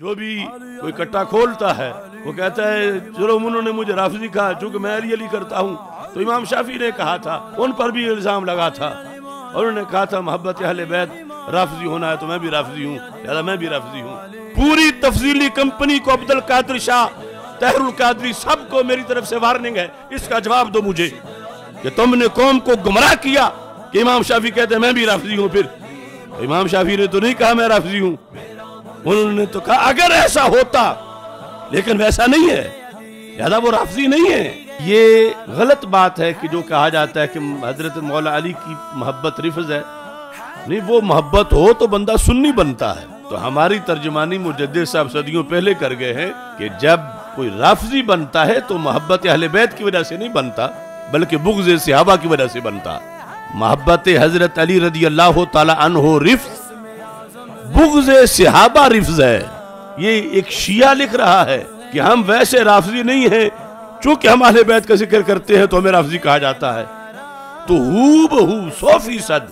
जो भी कोई कट्टा खोलता है वो कहता है चलो उन्होंने मुझे राफजी कहा चूंकि मैं अली अली करता हूँ तो इमाम शाफी ने कहा था उन पर भी इल्ज़ाम लगा था और उन्होंने कहा था मोहब्बत अहल बैत राफजी होना है तो मैं भी राफजी हूँ ज्यादा मैं भी राफजी हूँ पूरी तफजीली कंपनी को अब्दुल कादरी शाह तहरुल कादरी सबको मेरी तरफ से वार्निंग है इसका जवाब दो मुझे कि तुमने कौम को गुमराह किया कि इमाम शाफी कहते हैं मैं भी राफजी हूँ फिर इमाम शाफी ने तो नहीं कहा मैं राफजी हूँ उन्होंने तो कहा अगर ऐसा होता लेकिन वैसा नहीं है ज्यादा वो राफजी नहीं है ये गलत बात है कि जो कहा जाता है कि हजरत मौला अली की मोहब्बत रिफज है नहीं वो मोहब्बत हो तो बंदा सुन्नी बनता है तो हमारी तर्जमानी मुजद साहब सदियों पहले कर गए हैं कि जब कोई राफजी बनता है तो मोहब्बत अहल बैत की वजह से नहीं बनता बल्कि बुग्ज सिहाबा की वजह से बनता मोहब्बत हजरत अली रदी अल्लाह तला अनहो बुगज सिहाबा रिफ्ज है ये एक शिया लिख रहा है कि हम वैसे राफजी नहीं है चूंकि हम आले बैत का जिक्र करते हैं तो हमें राफजी कहा जाता है तो हूब हु सौ फीसद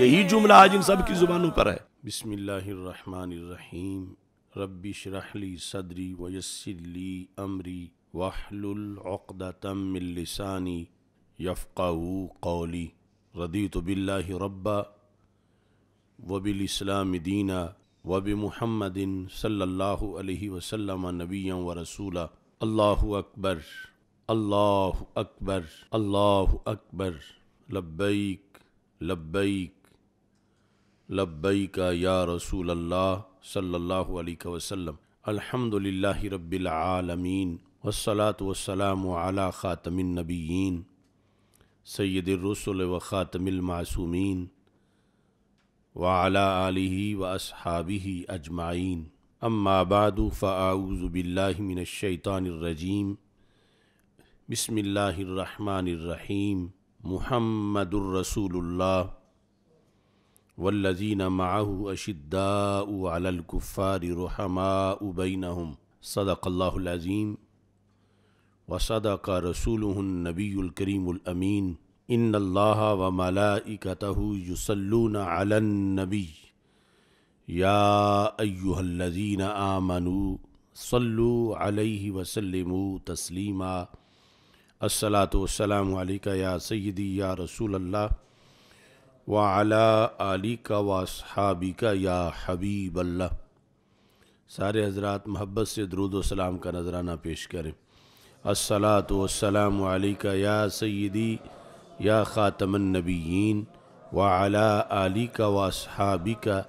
यही जुमला आज इन सब की जुबानों पर है बिसमीम रबी शरहली सदरी वयसली अमरी वाहलतमिलसानी यफ़ा कौली रदी तो बिल्ला रब्बा वबिलस्लाम दीना वब महमदिन सल्ला वसलम नबी व रसूल अल्लाह अकबर अल्लाह अकबर अल्लाह अकबर लब्बैक लब्बैक लब्बैक या रसूल अल्लाह सल्लल्लाहु अलैहि वसल्लम अल्हम्दुलिल्लाहि रब्बिल आलमीन वस्सलात वस्सलाम अला ख़ातमिन नबीन सैद रसुल व ख़ातमिल मासूमीन वाला आलि व असहाबी अजमाइन अम्माबाद फ़ाऊज़बिल्लामिनशैतानरजीम बसमीम महमदुररसूलुल्ला वल्लजीन माहू अशिद्दाकुफ़ार उबैन उबैनहम सदक़ल्लाज़ीम वसद का रसूल नबीलकरीममीन इन अल्लाह व मलाइकतहु युसल्लून अलन नबी या अय्युहल्लज़ीन आमनु सल्लु अलैहि वसल्लिमु तस्लीमा अस्सलातु वस्सलामु अलैका या सय्यदी या रसूल अल्लाह व अला आलिका व अस्हाबिका या हबीब अल्लाह सारे हजरात मोहब्बत से दरूद सलाम का नजराना पेश करें अस्सलातु वस्सलामु अलैका या सय्यदी يا خاتم النبيين وعلى آلك وأصحابك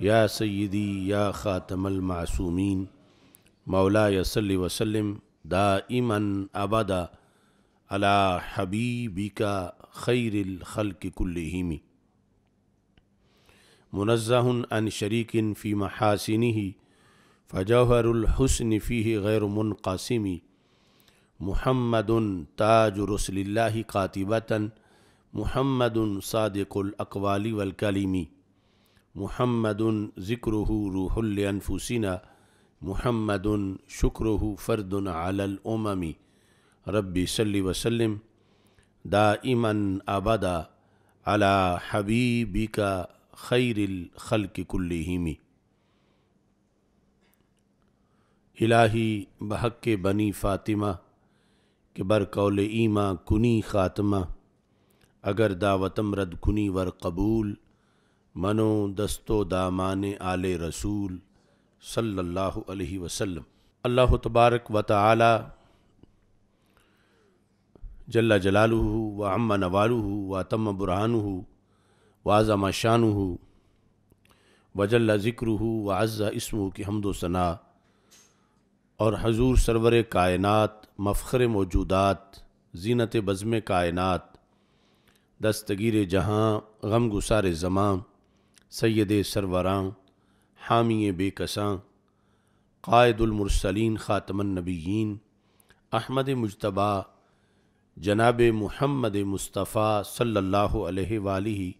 يا سيدي يا خاتم المعصومين مولاي صل وسلم دائما أبدا على حبيبك خير الخلق كلهم منزه عن شريك في محاسنه فجوهر الحسن فيه غير منقسمي महमद ताजरसल्ला कातिबता महमद सादक़ुलकवाली वलकलीमी महमद ज़िक्र रूहलफुसिना महमद शुक्र फ़र्दन आलमी रबी सल्ली वसलम दाइमन अबदा अला हबीबी का खैरिल खल कुल्लिमी इलाही बहक बनी फ़ातिमा कि कौल ईमा कुनी ख़ात्मा अगर दावतम रद कुनी वर कबूल मनो दस्तो दामान आल रसूल सल्लल्लाहु अलैहि वसल्लम अल्लाह तबारक व ताली जल्ला जलालू व अम्मा नवालू व तम बुरहानू वाज़म शानू वजल्ला ज़िक्र व अज़्ज़ा इसमू की हमदो सना और हजूर सरवर कायनात मफ़र मौजूदात जीनत बज़म कायनत दस्तगीर जहाँ गम गुसार ज़मां सैद सरवरां हामी बेकसां कायदुलमरसलिन ख़ातमनबीन अहमद मुशतबा जनाब महमद मुस्तफ़ा सल्ला अलैहि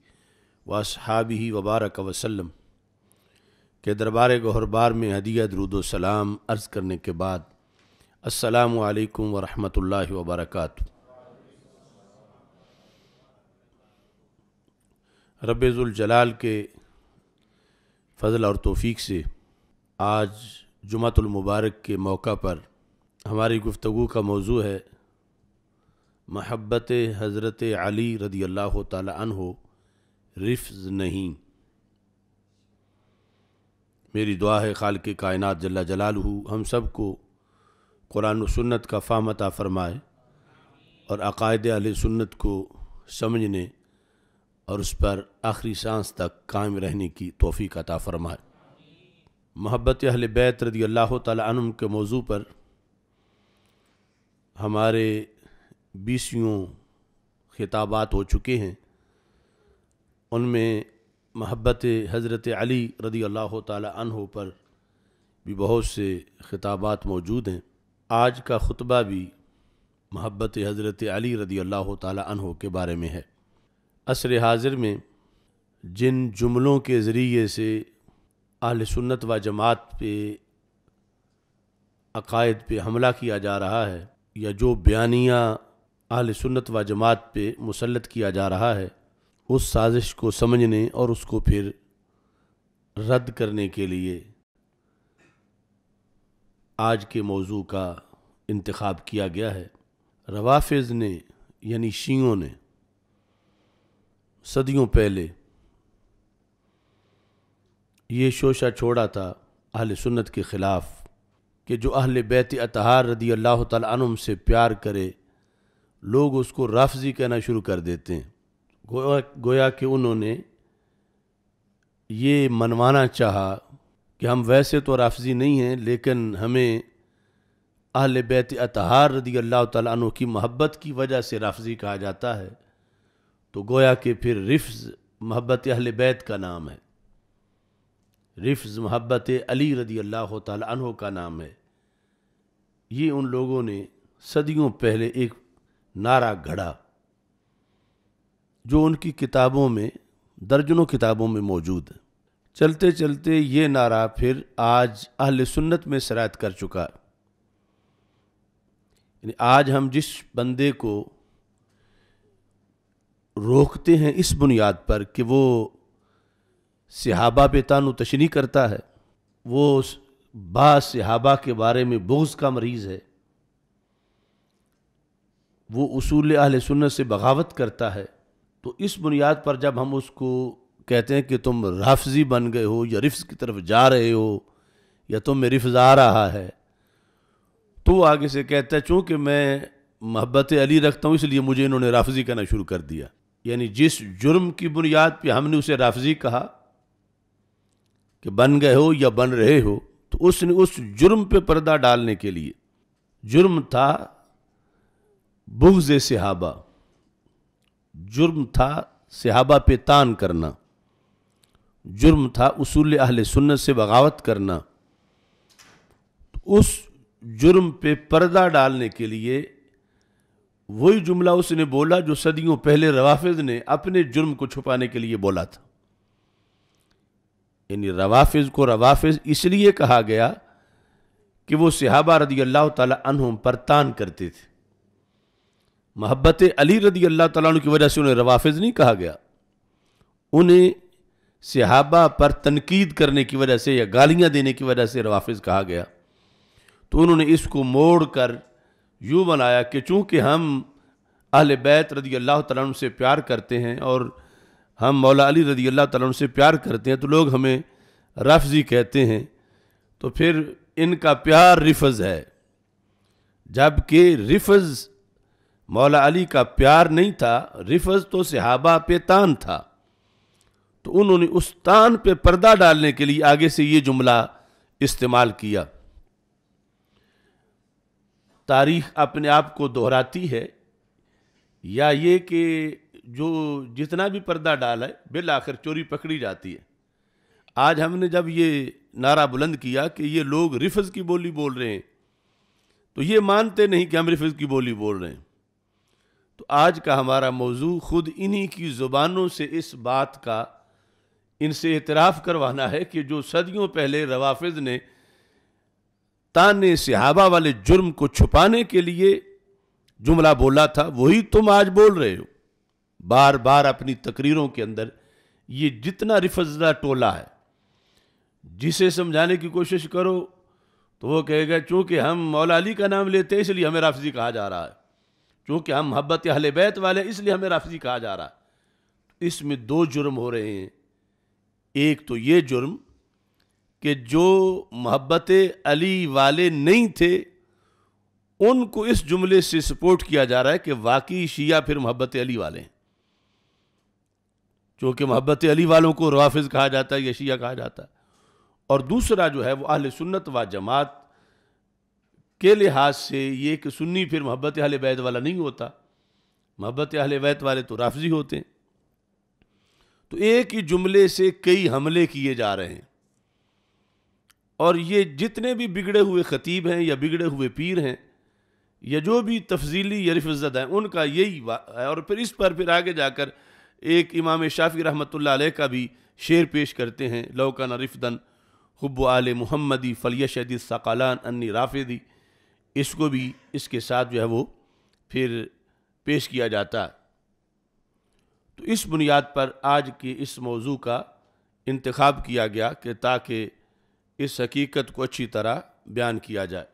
वसहाबी वबारक वसलम के दरबार गहरबार में हदिया दरुदोसलाम अर्ज़ करने के बाद असलकम वरहमल वबरक रबाल के फ़जल और तोफ़ी से आज जुमतुलमबारक के मौका पर हमारी गुफ्तु का मौजू है महब्बत हज़रत अली रदी अल्लाह तहो रिफ्ज़ नहीं मेरी दुआ है खाल के कायनत जल्ला जलाल हम सब को कुरान सुन्नत का फ़ाम अता फ़रमाए और अकायद अल सुन्नत को समझने और उस पर आखिरी सांस तक कायम रहने की तोफ़ी अता फ़रमाए मोहब्बत अहल बैत रदी अल्लाह तन के मौजू पर हमारे बीसियों खिताबात हो चुके हैं उनमें महब्बत हज़रत अली रदी अल्लाह तन पर भी बहुत से खिताबात मौजूद हैं आज का ख़ुतबा भी महब्बत हज़रत अली रदी अल्लाह तहों के बारे में है असर हाजिर में जिन जुमलों के ज़रिए से अहल सुन्नत व जमात पे अकायद पे हमला किया जा रहा है या जो बयानिया अहल सुन्नत व जमात पे मुसलत किया जा रहा है उस साजिश को समझने और उसको फिर रद्द करने के लिए आज के मौजू का इंतखब किया गया है रवाफिज ने यानी शीयों ने सदियों पहले ये शोशा छोड़ा था अहल सुन्नत के ख़िलाफ़ कि जो अहल बैत अतहार रदी अल्लाह तुम से प्यार करे लोग उसको राफजी कहना शुरू कर देते हैं गोया गोया कि उन्होंने ये मनवाना चाहा कि हम वैसे तो राफजी नहीं हैं लेकिन हमें अहल बैत अतहार रदी अल्लाह तु की मोहब्बत की वजह से राफजी कहा जाता है तो गोया कि फिर रिफ्ज़ मोहब्बत अहल बैत का नाम है रिफ्ज़ मोहब्बत अली रदी अल्लाह तु का नाम है ये उन लोगों ने सदियों पहले एक नारा घड़ा जो उनकी किताबों में दर्जनों किताबों में मौजूद है चलते चलते ये नारा फिर आज अहल सुन्नत में शरात कर चुका आज हम जिस बंदे को रोकते हैं इस बुनियाद पर कि वो सिहाबा पे तानु तशनी करता है वो बा सिहाबा के बारे में बोझ का मरीज़ है वो उसूल अहल सुन्नत से बगावत करता है तो इस बुनियाद पर जब हम उसको कहते हैं कि तुम राफजी बन गए हो या रिफ्स की तरफ जा रहे हो या तुम में रिफ्ज आ रहा है तो आगे से कहता है चूँकि मैं मोहब्बत अली रखता हूँ इसलिए मुझे इन्होंने राफजी कहना शुरू कर दिया यानी जिस जुर्म की बुनियाद पर हमने उसे राफजी कहा कि बन गए हो या बन रहे हो तो उसने उस जुर्म पे पर्दा डालने के लिए जुर्म था बुग्ज सहाबा जुर्म था सहाबा पे तान करना जुर्म था उसूल अहल सुन्नत से बगावत करना तो उस जुर्म पे पर्दा डालने के लिए वही जुमला उसने बोला जो सदियों पहले रवाफिज ने अपने जुर्म को छुपाने के लिए बोला था यानी रवाफिज को रवाफिज इसलिए कहा गया कि वो सिहाबा रदी अल्लाह तुम पर तान करते थे मोहब्बत अली रदी अल्लाह तु की वजह से उन्हें रवाफिज नहीं कहा गया उन्हें सिहाबा पर तनकीद करने की वजह से या गालियाँ देने की वजह से रवाफिज कहा गया तो उन्होंने इसको मोड़ कर यूँ बनाया कि चूँकि हम अहल बैत रदी अल्लाह तन से प्यार करते हैं और हम मौला अली रदी अल्लाह तुम से प्यार करते हैं तो लोग हमें रफजी कहते हैं तो फिर इनका प्यार रिफज है जबकि रिफज मौला अली का प्यार नहीं था रिफज तो सहाबा पे तान था तो उन्होंने उस तान पे पर्दा डालने के लिए आगे से ये जुमला इस्तेमाल किया तारीख अपने आप को दोहराती है या ये कि जो जितना भी पर्दा डाला है बिल आखिर चोरी पकड़ी जाती है आज हमने जब ये नारा बुलंद किया कि ये लोग रिफज की बोली बोल रहे हैं तो ये मानते नहीं कि हम रिफज की बोली बोल रहे हैं तो आज का हमारा मौजू खुद इन्हीं की ज़ुबानों से इस बात का इनसे एतराफ़ करवाना है कि जो सदियों पहले रवाफिज ने तान सिहाबा वाले जुर्म को छुपाने के लिए जुमला बोला था वही तुम आज बोल रहे हो बार बार अपनी तकरीरों के अंदर ये जितना रिफजदा टोला है जिसे समझाने की कोशिश करो तो वो कहेगा चूँकि हम मौला अली का नाम लेते हैं इसलिए हमें राफजी कहा जा रहा है चूँकि हम मोहब्बत अहल बैत वाले इसलिए हमें राफजी कहा जा रहा है इसमें दो जुर्म हो रहे हैं एक तो ये जुर्म कि जो मोहब्बत अली वाले नहीं थे उनको इस जुमले से सपोर्ट किया जा रहा है कि वाकई शिया फिर मोहब्बत अली वाले हैं चूँकि मोहब्बत अली वालों को रवाफिज कहा जाता है या शिया कहा जाता है और दूसरा जो है वह अहल सुन्नत व जमात के लिहाज से ये कि सुन्नी फिर मोहब्बत अहल वैद वाला नहीं होता मोहब्बत अहल वैत वाले तो राफजी होते हैं तो एक ही जुमले से कई हमले किए जा रहे हैं और ये जितने भी बिगड़े हुए खतीब हैं या बिगड़े हुए पीर हैं या जो भी तफजीली यरफजत हैं उनका यही है और फिर इस पर फिर आगे जाकर एक इमाम शाफ़ी रहमत का भी शेर पेश करते हैं लौकान रिफदन हब आल मोहम्मदी फलियशदी सकालान अन्नी राफेदी इसको भी इसके साथ जो है वो फिर पेश किया जाता है तो इस बुनियाद पर आज की इस मौजू का इंतखब किया गया कि ताकि इस हकीकत को अच्छी तरह बयान किया जाए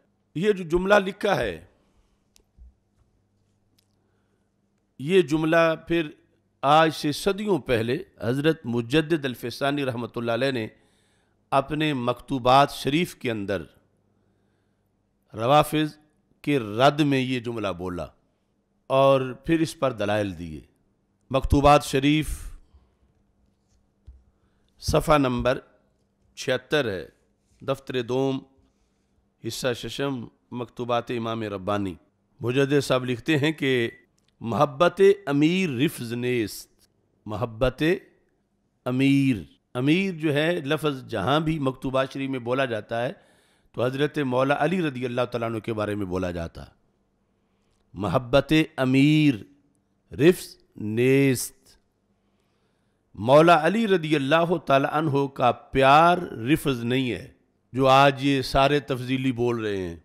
ये जो जुमला लिखा है ये जुमला फिर आज से सदियों पहले हज़रत मुजद अलफ़ानी रहमत ने अपने मकतूबात शरीफ के अंदर रवाफ़ के रद में ये जुमला बोला और फिर इस पर दलाइल दिए मकतूबात शरीफ सफ़ा नंबर छिहत्तर है दफ्तर दोम हिस्सा शशम मकतूबात इमाम रब्बानी मुजद साहब लिखते हैं कि महब्बत अमीर रिफ्ज नेस्त महब्बत अमीर अमीर जो है लफ्ज़ जहाँ भी मकतूबा शरीफ में बोला जाता है तो हज़रत मौला अली रदी अल्लाह तु के बारे में बोला जाता महब्बत अमीर रिफ्ज़ नेस्त मौला अली रदी अल्लाह तहो का प्यार रिफज नहीं है जो आज ये सारे तफजीली बोल रहे हैं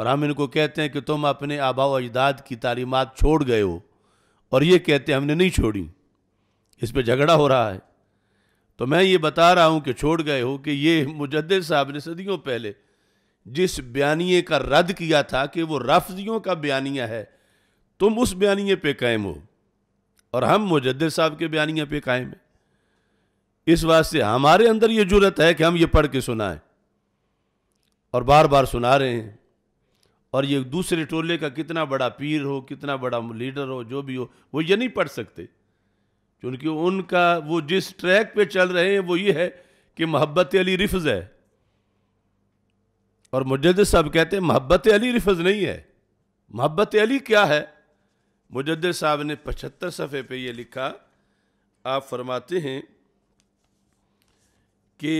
और हम इनको कहते हैं कि तुम अपने आबा अजदाद की तालीमत छोड़ गए हो और ये कहते हैं हमने नहीं छोड़ी इस पर झगड़ा हो रहा है तो मैं ये बता रहा हूँ कि छोड़ गए हो कि ये मुजद साहब ने सदियों पहले जिस बयानिए का रद्द किया था कि वो रफजियों का बयानिया है तुम उस बयानिए पे कायम हो और हम मुजद साहब के बयानिया पे कायम हैं इस वास्ते हमारे अंदर ये जरूरत है कि हम ये पढ़ के सुनाएं और बार बार सुना रहे हैं और ये दूसरे टोले का कितना बड़ा पीर हो कितना बड़ा लीडर हो जो भी हो वो ये नहीं पढ़ सकते क्योंकि उनका वो जिस ट्रैक पे चल रहे हैं वो ये है कि मोहब्बत अली रिफज है और मुजद साहब कहते हैं मोहब्बत अली रिफज नहीं है मोहब्बत अली क्या है मुजद्दर साहब ने पचहत्तर सफ़े पे ये लिखा आप फरमाते हैं कि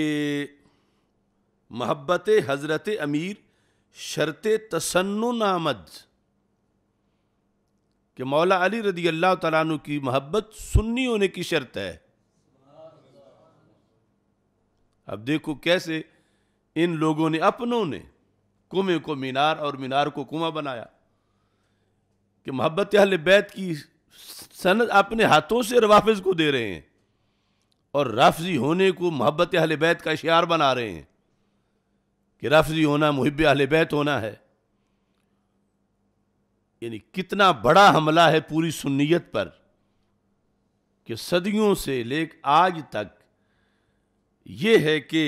महब्बत हज़रत अमीर शर्त तसन्न आमद कि मौला अली रदी अल्लाह तु की मोहब्बत सुन्नी होने की शर्त है अब देखो कैसे इन लोगों ने अपनों ने कुमे को मीनार और मीनार को कुआ बनाया कि मोहब्बत अहल बैत की सनद अपने हाथों से रवाफिज को दे रहे हैं और राफजी होने को मोहब्बत अहल बैत का इशार बना रहे हैं कि राफजी होना मुहब अहल बैत होना है यानी कितना बड़ा हमला है पूरी सुन्नीत पर कि सदियों से लेक आज तक ये है कि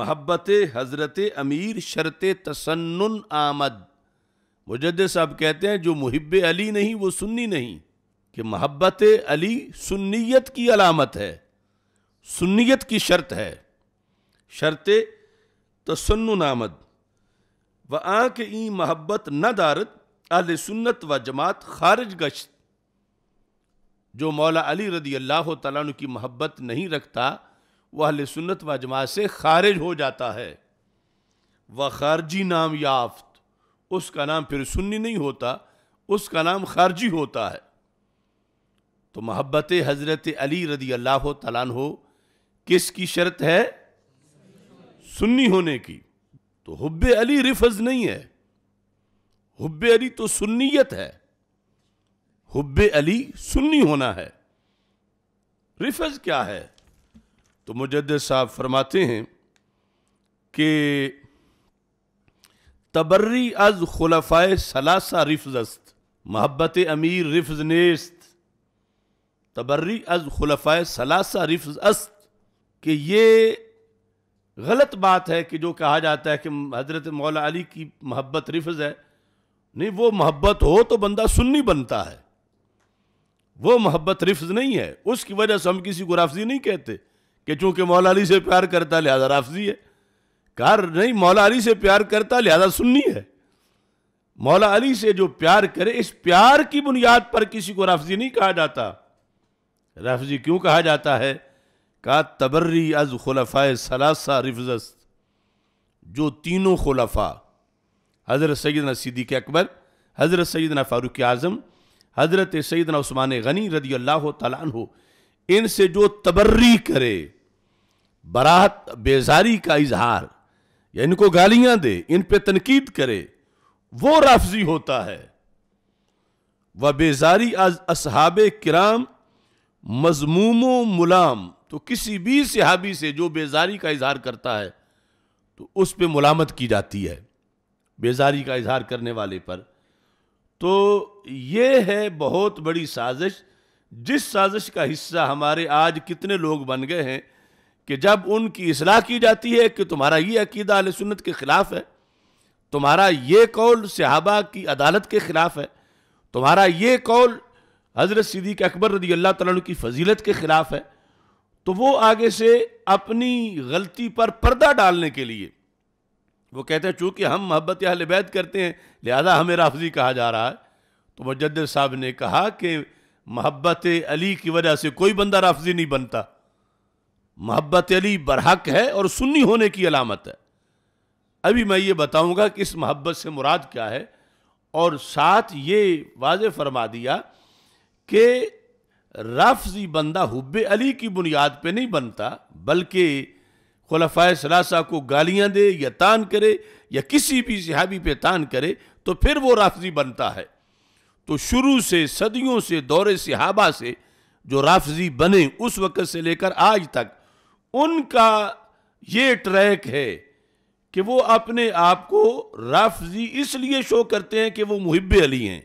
महब्बत हज़रत अमीर शरत तसन्न आमद मुजद साहब कहते हैं जो मुहब अली नहीं वो सुन्नी नहीं कि महब्बत अली सुन्नीत की अलामत है सुन्नीत की शर्त है शर्त तसन्न आमद व आँख ई महब्बत न दारत अल सुन्नत व जमात खारिज गश्त जो मौला अली रदी अल्लाह तु की महब्बत नहीं रखता वह अल सुन्नत व जमात से खारिज हो जाता है व खारजी नाम याफ्त उसका नाम फिर सुन्नी नहीं होता उसका नाम खारजी होता है तो मोहब्बत हज़रत अली रदी अल्लाह तलान हो किसकी शर्त है सुन्नी होने की तो हुब अली रिफज नहीं है हुब अली तो सुन्नीयत है हुब अली सुन्नी होना है रिफज क्या है तो मुजद साहब फरमाते हैं कि तबर्री अज खुलफाए सलासा रिफजस्त महब्बत अमीर रिफज नेस्त तबर्री अज खुलफाए सलासा रिफज अस्त कि ये गलत बात है कि जो कहा जाता है कि हज़रत मौला अली की महब्बत रिफज है नहीं वो महब्बत हो तो बंदा सुन्नी बनता है वो महब्बत रिफ्ज नहीं है उसकी वजह से हम किसी को राफजी नहीं कहते कि चूंकि मौला अली से प्यार करता लिहाजा राफजी है कार नहीं मौला अली से प्यार करता लिहाजा सुननी है मौला अली से जो प्यार करे इस प्यार की बुनियाद पर किसी को रफजी नहीं कहा जाता रफजी क्यों कहा जाता है का तबर्री अज खुलफा सलासा रिफजस्त जो तीनों खुलफा हज़रत सैदना सिद्दीक अकबर हज़रत सैदना फ़ारूक आज़म हज़रत सैदना उस्मान गनी रदी अल्लाह तला हो इनसे जो तबर्री करे बरात बेजारी का इजहार या इनको गालियां दे इन पे तनकीद करे वो राफजी होता है वह बेजारी आज असहाब किराम मजमूम मुलाम तो किसी भी सहाबी से जो बेजारी का इजहार करता है तो उस पर मुलामत की जाती है बेजारी का इजहार करने वाले पर तो ये है बहुत बड़ी साजिश जिस साजिश का हिस्सा हमारे आज कितने लोग बन गए हैं कि जब उनकी असलाह की जाती है कि तुम्हारा ये अकीदा अल सुन्नत के ख़िलाफ़ है तुम्हारा ये कौल सहाबा की अदालत के ख़िलाफ़ है तुम्हारा ये कौल हज़रत सिद्दीक अकबर रदी अल्लाह तु की फजीलत के ख़िलाफ़ है तो वो आगे से अपनी गलती पर पर्दा डालने के लिए वो कहते हैं चूँकि हम मोहब्बत अहल बैत करते हैं लिहाजा हमें राफजी कहा जा रहा है तो मुजद साहब ने कहा कि मोहब्बत अली की वजह से कोई बंदा राफजी नहीं बनता मोहब्बत अली बरहक है और सुन्नी होने की अलामत है अभी मैं ये बताऊंगा कि इस मोहब्बत से मुराद क्या है और साथ ये वाज फरमा दिया कि राफजी बंदा हुब अली की बुनियाद पे नहीं बनता बल्कि खलफा सलासा को गालियाँ दे या तान करे या किसी भी सिहाबी पे तान करे तो फिर वो राफजी बनता है तो शुरू से सदियों से दौरे सिहाबा से जो राफजी बने उस वक़्त से लेकर आज तक उनका ये ट्रैक है कि वो अपने आप को राफजी इसलिए शो करते हैं कि वो मुहब अली हैं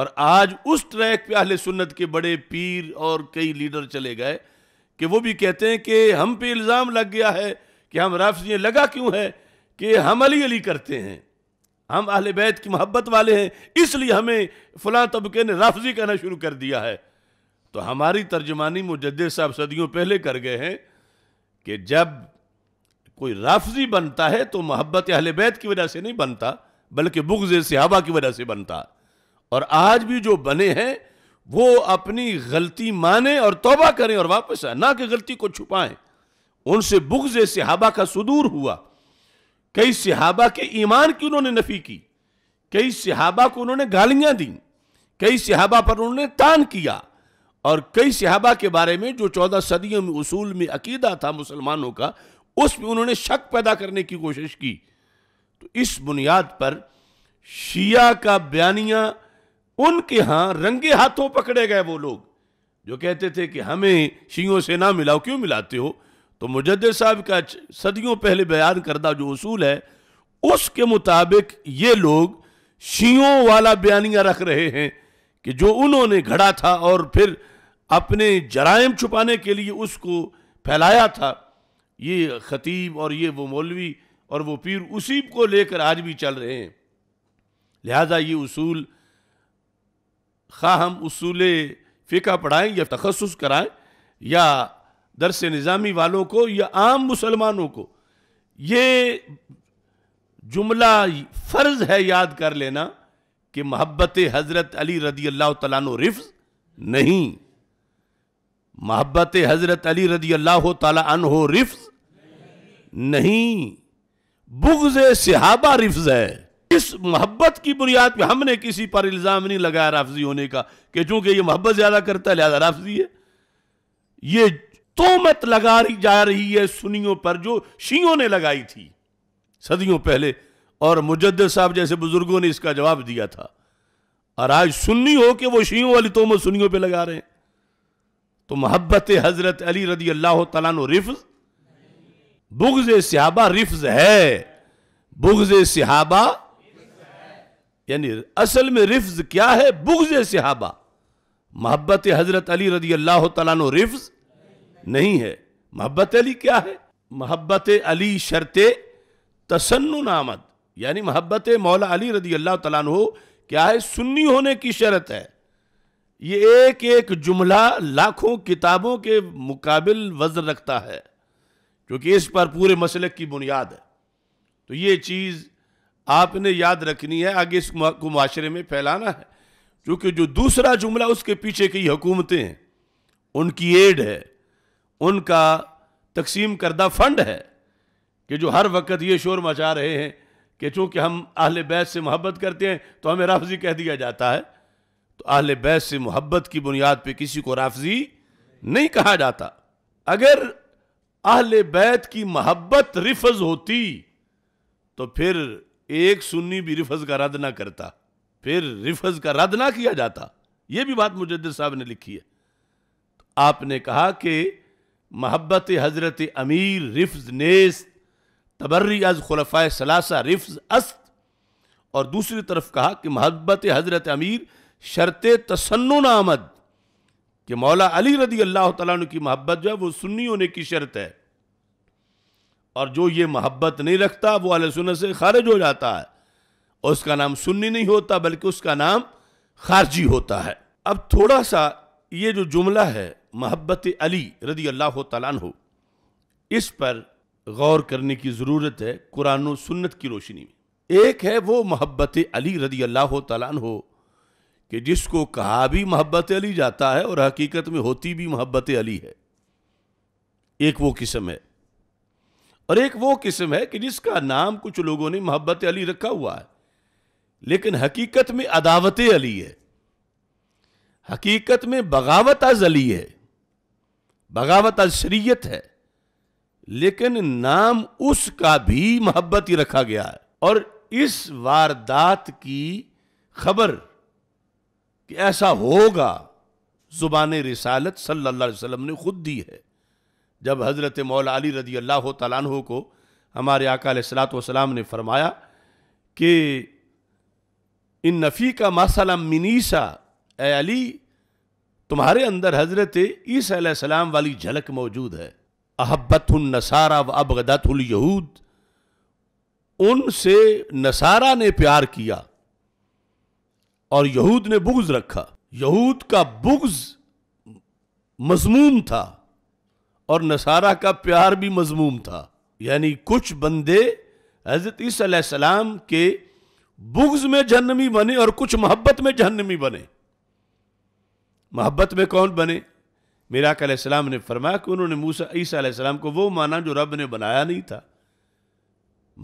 और आज उस ट्रैक पे अहले सुन्नत के बड़े पीर और कई लीडर चले गए कि वो भी कहते हैं कि हम पे इल्ज़ाम लग गया है कि हम राफजी लगा क्यों है कि हम अली अली करते हैं हम अहले बैत की मोहब्बत वाले हैं इसलिए हमें फ़लाँ तबके ने राफजी कहना शुरू कर दिया है तो हमारी तर्जमानी मुजद साहब सदियों पहले कर गए हैं कि जब कोई राफजी बनता है तो मोहब्बत अहल बैत की वजह से नहीं बनता बल्कि बुग्ज सहाबा की वजह से बनता और आज भी जो बने हैं वो अपनी गलती माने और तोबा करें और वापस आए ना कि गलती को छुपाएं उनसे बुग्ज सहाबा का सुदूर हुआ कई सहाबा के ईमान की उन्होंने नफी की कई सहाबा को उन्होंने गालियां दी कई सहाबा पर उन्होंने तान किया और कई सिहाबा के बारे में जो चौदह सदियों में उसूल में अकीदा था मुसलमानों का उसमें उन्होंने शक पैदा करने की कोशिश की तो इस बुनियाद पर शिया का बयानिया उनके यहां रंगे हाथों पकड़े गए वो लोग जो कहते थे कि हमें शियों से ना मिलाओ क्यों मिलाते हो तो मुजद साहब का सदियों पहले बयान करदा जो उसूल है उसके मुताबिक ये लोग शियों वाला बयानिया रख रहे हैं कि जो उन्होंने घड़ा था और फिर अपने जराइम छुपाने के लिए उसको फैलाया था ये ख़तीब और ये वो मौलवी और वो पीर उसी को लेकर आज भी चल रहे हैं लिहाजा ये उसूल खा हम उसूल फ़िका पढ़ाएँ या तखसस कराएँ या दरस निज़ामी वालों को या आम मुसलमानों को ये जुमला फ़र्ज़ है याद कर लेना कि मोहब्बत हज़रत अली रदी अल्लाह तु रिफ्ज़ नहीं मोहब्बत हज़रत अली रदी अल्लाह तहो रिफ्ज़ नहीं बुगज़ सिहाबा रिफ्ज़ है इस मोहब्बत की बुनियाद पे हमने किसी पर इल्ज़ाम नहीं लगाया राफजी होने का कि चूंकि ये मोहब्बत ज़्यादा करता है लिहाजा राफजी है ये तोमत लगा जा रही है सुनियों पर जो शियों ने लगाई थी सदियों पहले और मुजद साहब जैसे बुजुर्गों ने इसका जवाब दिया था और आज सुन्नी हो कि वो शीयों वाली तोम सुनियों पे लगा रहे हैं तो मोहब्बत हज़रत अली रदी अल्लाह तला रिफ्ज बुग्ज सिहाबा रिफ्ज है बुग्ज सिहाबा यानी असल में रिफ्ज क्या है बुग्ज सिहाबा मोहब्बत हज़रत अली रदी अल्लाह तला रिफ्ज नहीं है मोहब्बत अली क्या है मोहब्बत अली शर्ते तसन्न आमद यानी मोहब्बत मौला अली रदी अल्लाह तला क्या है सुन्नी होने की शर्त है ये एक एक जुमला लाखों किताबों के मुकाबिल वजन रखता है क्योंकि इस पर पूरे मसलक की बुनियाद है तो ये चीज़ आपने याद रखनी है आगे इसको माशरे में फैलाना है क्योंकि जो दूसरा जुमला उसके पीछे की हुकूमतें हैं उनकी एड है उनका तकसीम करदा फंड है कि जो हर वक्त ये शोर मचा रहे हैं कि चूंकि हम आहल बैत से मोहब्बत करते हैं तो हमें राफजी कह दिया जाता है तो आहल बैत से मोहब्बत की बुनियाद पर किसी को राफजी नहीं कहा जाता अगर आहल बैत की मोहब्बत रिफज होती तो फिर एक सुन्नी भी रिफज का रद्द ना करता फिर रिफज का रद्द ना किया जाता यह भी बात मुजद साहब ने लिखी है तो आपने कहा कि मोहब्बत हजरत अमीर रिफ्ज नेस तबर्री अज खलफा सलासा रिफ्ज अस्त और दूसरी तरफ कहा कि महब्बत हज़रत अमीर शर्त तसन्न आमद कि मौला अली रदी अल्लाह तु की मोहब्बत जो है वह सुन्नी होने की शर्त है और जो ये महब्बत नहीं रखता वो अल सुन से खारिज हो जाता है और उसका नाम सुन्नी नहीं होता बल्कि उसका नाम खारजी होता है अब थोड़ा सा ये जो जुमला है मोहब्बत अली रदी अल्लाह तु इस पर गौर करने की ज़रूरत है कुरान सुन्नत की रोशनी में एक है वो मोहब्बत अली रदी अल्लाह तला हो कि जिसको कहा भी मोहब्बत अली जाता है और हकीकत में होती भी मोहब्बत अली है एक वो किस्म है और एक वो किस्म है कि जिसका नाम कुछ लोगों ने मोहब्बत अली रखा हुआ है लेकिन हकीकत में अदावत अली है हकीकत में बगावत अज अली है बगावत अज शरीयत है लेकिन नाम उसका भी मोहब्बत ही रखा गया है और इस वारदात की खबर कि ऐसा होगा जुबान रिसालत सल्लल्लाहु अलैहि वसल्लम ने खुद दी है जब हज़रत मौला अली रज़ी अल्लाह तु को हमारे आकाल सलात वसलाम ने फरमाया कि इन नफ़ी का मासला मिनीसा ए अली तुम्हारे अंदर हज़रत ईसा वाली झलक मौजूद है अहब्बत नसारा व अबगदत यहूद उनसे नसारा ने प्यार किया और यहूद ने बुग्ज रखा यहूद का बुग्ज मजमूम था और नसारा का प्यार भी मजमूम था यानी कुछ बंदे हजरत ईसीम के बुग्ज में जहनमी बने और कुछ मोहब्बत में जहनमी बने मोहब्बत में कौन बने मेरा सलाम ने फरमाया कि उन्होंने मूसा ईसा आसमाम को वो माना जो रब ने बनाया नहीं था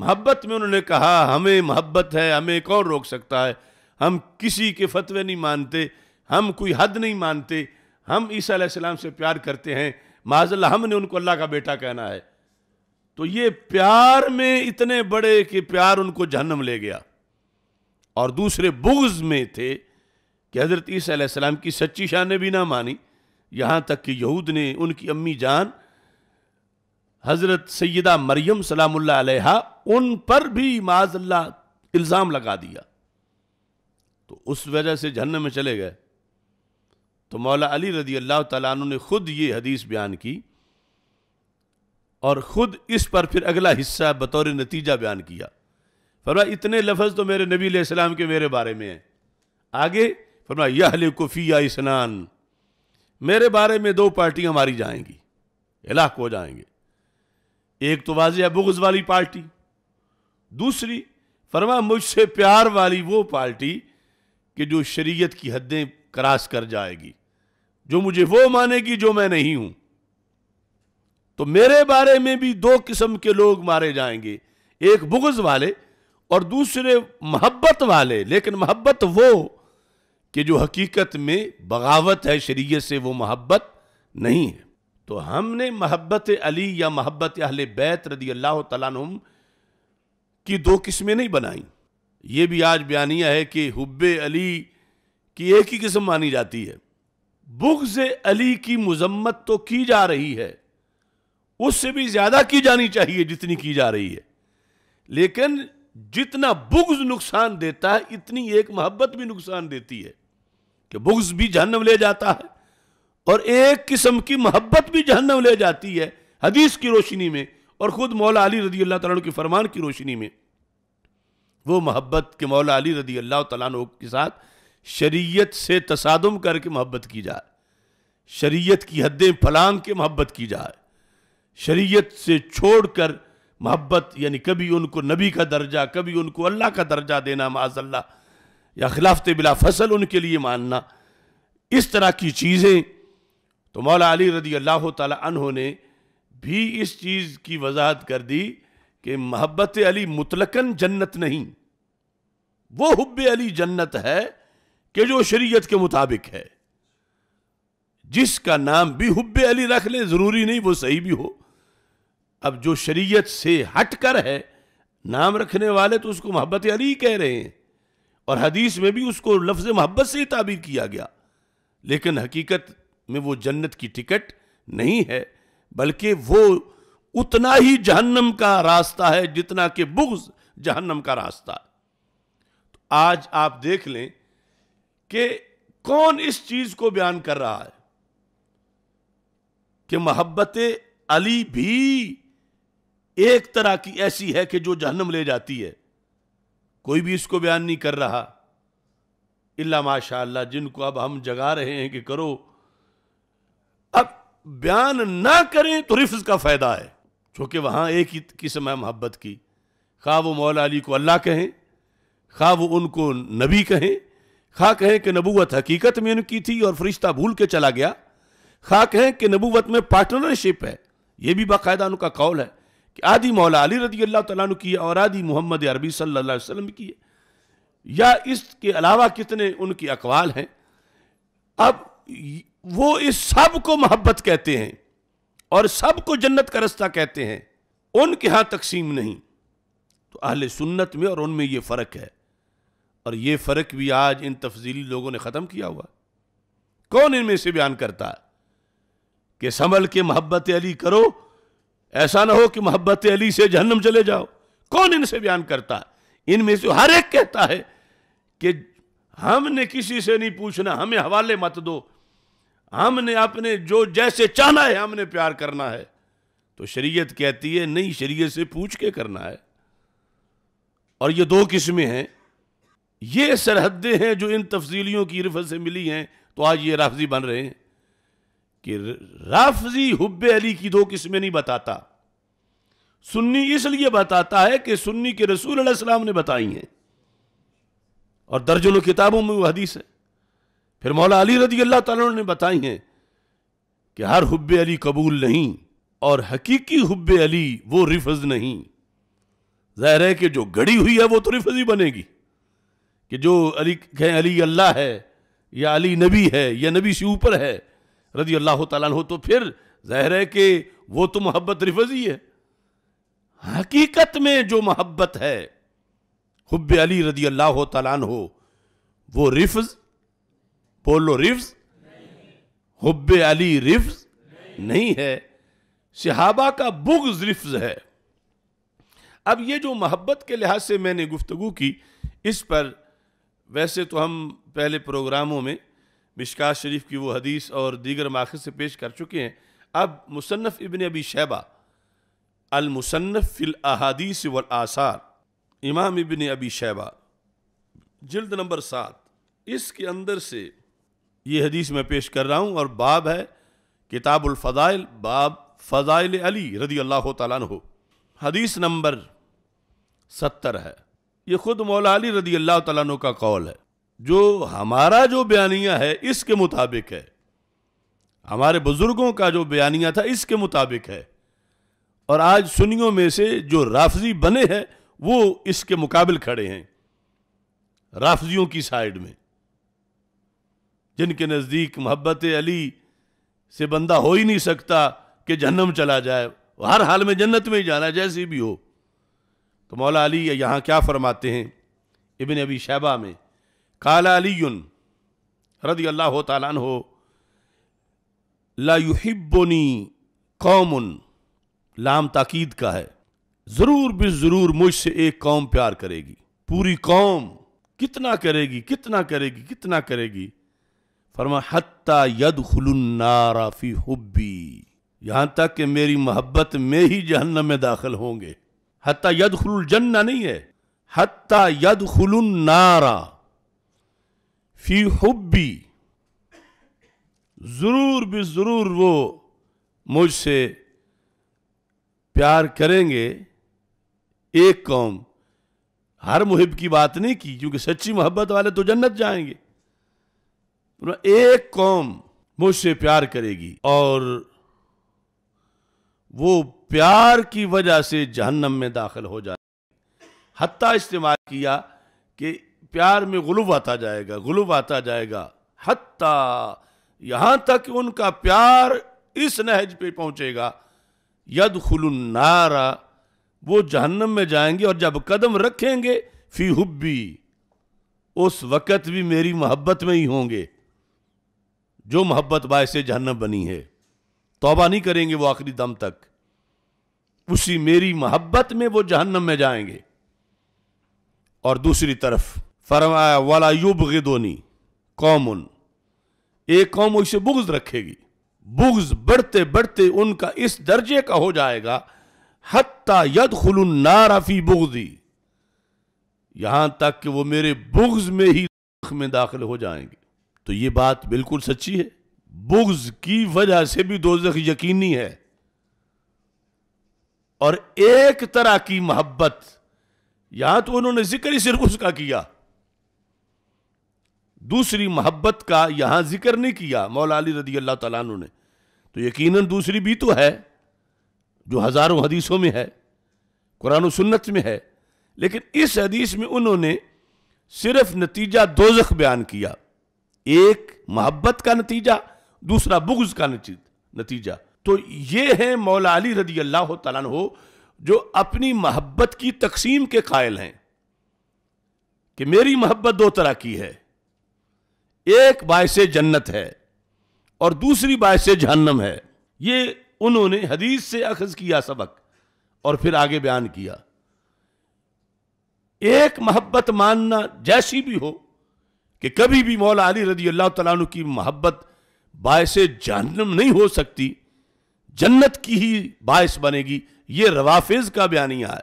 मोहब्बत में उन्होंने कहा हमें मोहब्बत है हमें कौन रोक सकता है हम किसी के फतवे नहीं मानते हम कोई हद नहीं मानते हम ईसा आसमाम से प्यार करते हैं माजल्ला हमने उनको अल्लाह का बेटा कहना है तो ये प्यार में इतने बड़े कि प्यार उनको जन्म ले गया और दूसरे बुग्ज में थे कि हज़रत ईसा की सच्ची शाह ने भी ना मानी यहाँ तक कि यहूद ने उनकी अम्मी जान हज़रत सैदा मरियम सलामुल्ला उन पर भी माजल्ला इल्ज़ाम लगा दिया तो उस वजह से जहन्नम में चले गए तो मौला अली रदी अल्लाह तु ने ख़ुद ये हदीस बयान की और ख़ुद इस पर फिर अगला हिस्सा बतौर नतीजा बयान किया फरमा इतने लफज तो मेरे नबी सलाम के मेरे बारे में हैं आगे फरमा यह कुफिया इसनान मेरे बारे में दो पार्टियां मारी जाएंगी इलाक हो जाएंगे एक तो वाजिया बुगज वाली पार्टी दूसरी फरमा मुझसे प्यार वाली वो पार्टी कि जो शरीयत की हदें क्रॉस कर जाएगी जो मुझे वो मानेगी जो मैं नहीं हूं तो मेरे बारे में भी दो किस्म के लोग मारे जाएंगे एक बुगज वाले और दूसरे मोहब्बत वाले लेकिन मोहब्बत वो कि जो हकीकत में बगावत है शरीय से वो मोहब्बत नहीं है तो हमने महब्बत अली या महब्बत अहल बैत रदी अल्लाह तुम की दो किस्में नहीं बनाई ये भी आज बयानिया है कि हुब अली की एक ही किस्म मानी जाती है बुग्ज अली की मजम्मत तो की जा रही है उससे भी ज्यादा की जानी चाहिए जितनी की जा रही है लेकिन जितना बुग्ज नुकसान देता है इतनी एक मोहब्बत भी नुकसान देती है कि बुग्स भी जहनम ले जाता है और एक किस्म की मोहब्बत भी जहनम ले जाती है हदीस की रोशनी में और ख़ुद मौला अली रदी अल्लाह तला की फरमान की रोशनी में वो मोहब्बत के मौला अली रदी अल्लाह तला के साथ शरीयत से तसादम करके मोहब्बत की जाए शरीयत की हदें फलांग के मोहब्बत की जाए शरीयत से छोड़कर मोहब्बत यानी कभी उनको नबी का दर्जा कभी उनको अल्लाह का दर्जा देना माजल्ला या खिलाफत बिला फसल उनके लिए मानना इस तरह की चीज़ें तो मौला अली रदी अल्लाह तहों ने भी इस चीज़ की वजाहत कर दी कि महब्बत अली मुतलकन जन्नत नहीं वो हुब अली जन्नत है कि जो शरीयत के मुताबिक है जिसका नाम भी हुब अली रख लें ज़रूरी नहीं वो सही भी हो अब जो शरीयत से हट कर है नाम रखने वाले तो उसको मोहब्बत अली कह रहे हैं और हदीस में भी उसको लफ्ज़ मोहब्बत से ही ताबीर किया गया लेकिन हकीकत में वो जन्नत की टिकट नहीं है बल्कि वो उतना ही जहन्नम का रास्ता है जितना कि बुग्ज जहन्नम का रास्ता तो आज आप देख लें कि कौन इस चीज़ को बयान कर रहा है कि मोहब्बत अली भी एक तरह की ऐसी है कि जो जहन्नम ले जाती है कोई भी इसको बयान नहीं कर रहा इल्ला माशा जिनको अब हम जगा रहे हैं कि करो अब बयान ना करें तो रिफ्ज का फ़ायदा है चूंकि वहाँ एक ही किस्म है मोहब्बत की खा वो मौला अली को अल्लाह कहें खा वो उनको नबी कहें खा कहें कि नबूत हकीकत में उनकी थी और फरिश्ता भूल के चला गया खा कहें कि नबूत में पार्टनरशिप है ये भी बाकायदा उनका कौल है आदि मौला अली रदी अल्लाह तला की है और आदि मोहम्मद अरबी सल्ला वसलम की है या इसके अलावा कितने उनकी अकवाल हैं अब वो इस सब को मोहब्बत कहते हैं और सब को जन्नत का रास्ता कहते हैं उनके यहाँ तकसीम नहीं तो अहल सुन्नत में और उनमें ये फ़र्क है और ये फ़र्क भी आज इन तफजीली लोगों ने ख़त्म किया हुआ कौन इनमें से बयान करता है कि संभल के मोहब्बत अली करो ऐसा ना हो कि मोहब्बत अली से जहन्नम चले जाओ कौन इनसे बयान करता है इनमें से हर एक कहता है कि हमने किसी से नहीं पूछना हमें हवाले मत दो हमने अपने जो जैसे चाहना है हमने प्यार करना है तो शरीयत कहती है नहीं शरीयत से पूछ के करना है और ये दो किस्में हैं ये सरहदें हैं जो इन तफसीलियों की रिफत से मिली हैं तो आज ये राफजी बन रहे हैं कि राफजी हुब अली की दो किस्में नहीं बताता सुन्नी इसलिए बताता है कि सुन्नी के रसूल सलाम ने बताई हैं और दर्जनों किताबों में वो हदीस है फिर मौला अली रजी अल्लाह तला ने बताई हैं कि हर हुब अली कबूल नहीं और हकीकी हुब अली वो रिफज नहीं ज़ाहिर है कि जो गड़ी हुई है वो तो रिफज ही बनेगी कि जो अली कहें अली अल्लाह है या अली नबी है या नबी से ऊपर है रजी अल्लाह तु तो फिर जहर है कि वो तो मोहब्बत रिफजी है हकीकत में जो मोहब्बत है हुब अली रजी अल्लाह तला हो वो रिफ्ज बोलो रिफ्ज हुब अली रिफ्ज नहीं, नहीं है शहाबा का बुग्ज रिफ्ज है अब ये जो मोहब्बत के लिहाज से मैंने गुफ्तु की इस पर वैसे तो हम पहले प्रोग्रामों में मिशका शरीफ की वो हदीस और दीगर माखिर से पेश कर चुके हैं अब मुसन्फ़ इबन अबी शैबा अलमुसनफ़ फ़िल अहादीस वल आसार इमाम इबन अबी शैबा जल्द नंबर सात इसके अंदर से ये हदीस मैं पेश कर रहा हूँ और बाब है किताबुलफ़ाइल बाब फ़ाइल अली रदी अल्लाह तु हदीस नंबर सत्तर है ये ख़ुद मौला अली रदी अल्लाह तु का कौल है जो हमारा जो बयानिया है इसके मुताबिक है हमारे बुजुर्गों का जो बयानिया था इसके मुताबिक है और आज सुनियों में से जो राफजी बने हैं वो इसके मुकाबले खड़े हैं राफजियों की साइड में जिनके नज़दीक मोहब्बत अली से बंदा हो ही नहीं सकता कि जहन्नम चला जाए हर हाल में जन्नत में ही जाना जैसी भी हो तो मौला अली यहाँ क्या फरमाते हैं इबन अबी शैबा में काला अलीन रदी अल्लाह तालान हो लाहिबनी कौमन लाम ताकीद का है ज़रूर भी ज़रूर मुझसे एक कौम प्यार करेगी पूरी कौम कितना करेगी कितना करेगी कितना करेगी फरमा हत्ता यद खुलनाराफ़ी हुब्बी यहाँ तक कि मेरी मोहब्बत में ही जहन्नम में दाखिल होंगे हत्ता यद खुल जन्ना नहीं है हत्ता यद खुलनारा फी हुबी ज़रूर भी ज़रूर वो मुझसे प्यार करेंगे एक कौम हर मुहिब की बात नहीं की क्योंकि सच्ची मोहब्बत वाले तो जन्नत जाएंगे एक कौम मुझसे प्यार करेगी और वो प्यार की वजह से जहन्नम में दाखिल हो जाए हत्ता इस्तेमाल किया कि प्यार में गुलब आता जाएगा गुलब आता जाएगा हत्ता यहाँ तक उनका प्यार इस नहज पे पहुँचेगा यद खुलनारा वो जहन्नम में जाएंगे और जब कदम रखेंगे फी हुब्बी उस वक़्त भी मेरी मोहब्बत में ही होंगे जो मोहब्बत बाय से जहन्नम बनी है तोबा नहीं करेंगे वो आखिरी दम तक उसी मेरी मोहब्बत में वो जहन्नम में जाएंगे और दूसरी तरफ फरमाया वाला युब गिदोनी कौमुन एक कौम उसे बुग्ज रखेगी बुग्ज बढ़ते बढ़ते उनका इस दर्जे का हो जाएगा हत्ता यद खुलुन नारफी बुग्जी यहां तक कि वो मेरे बुग्ज में ही में दाखिल हो जाएंगे तो ये बात बिल्कुल सच्ची है बुग्ज की वजह से भी दोजख यकीनी है और एक तरह की मोहब्बत यहां तो उन्होंने जिक्र ही सिर्फ उसका किया दूसरी मोहब्बत का यहां जिक्र नहीं किया मौला अली रदी अल्लाह तला ने तो यकीनन दूसरी भी तो है जो हज़ारों हदीसों में है कुरान सुन्नत में है लेकिन इस हदीस में उन्होंने सिर्फ नतीजा दोजख बयान किया एक मोहब्बत का नतीजा दूसरा बुग्ज का नतीजा तो ये है मौला अली रदी अल्लाह तहो जो अपनी मोहब्बत की तकसीम के कायल हैं कि मेरी मोहब्बत दो तरह की है एक बाय से जन्नत है और दूसरी बाय से जहन्नम है ये उन्होंने हदीस से अखज किया सबक और फिर आगे बयान किया एक मोहब्बत मानना जैसी भी हो कि कभी भी मौला अली रजी अल्लाह तु की मोहब्बत बायस जहनम नहीं हो सकती जन्नत की ही बायस बनेगी ये रवाफेज का बयानिया है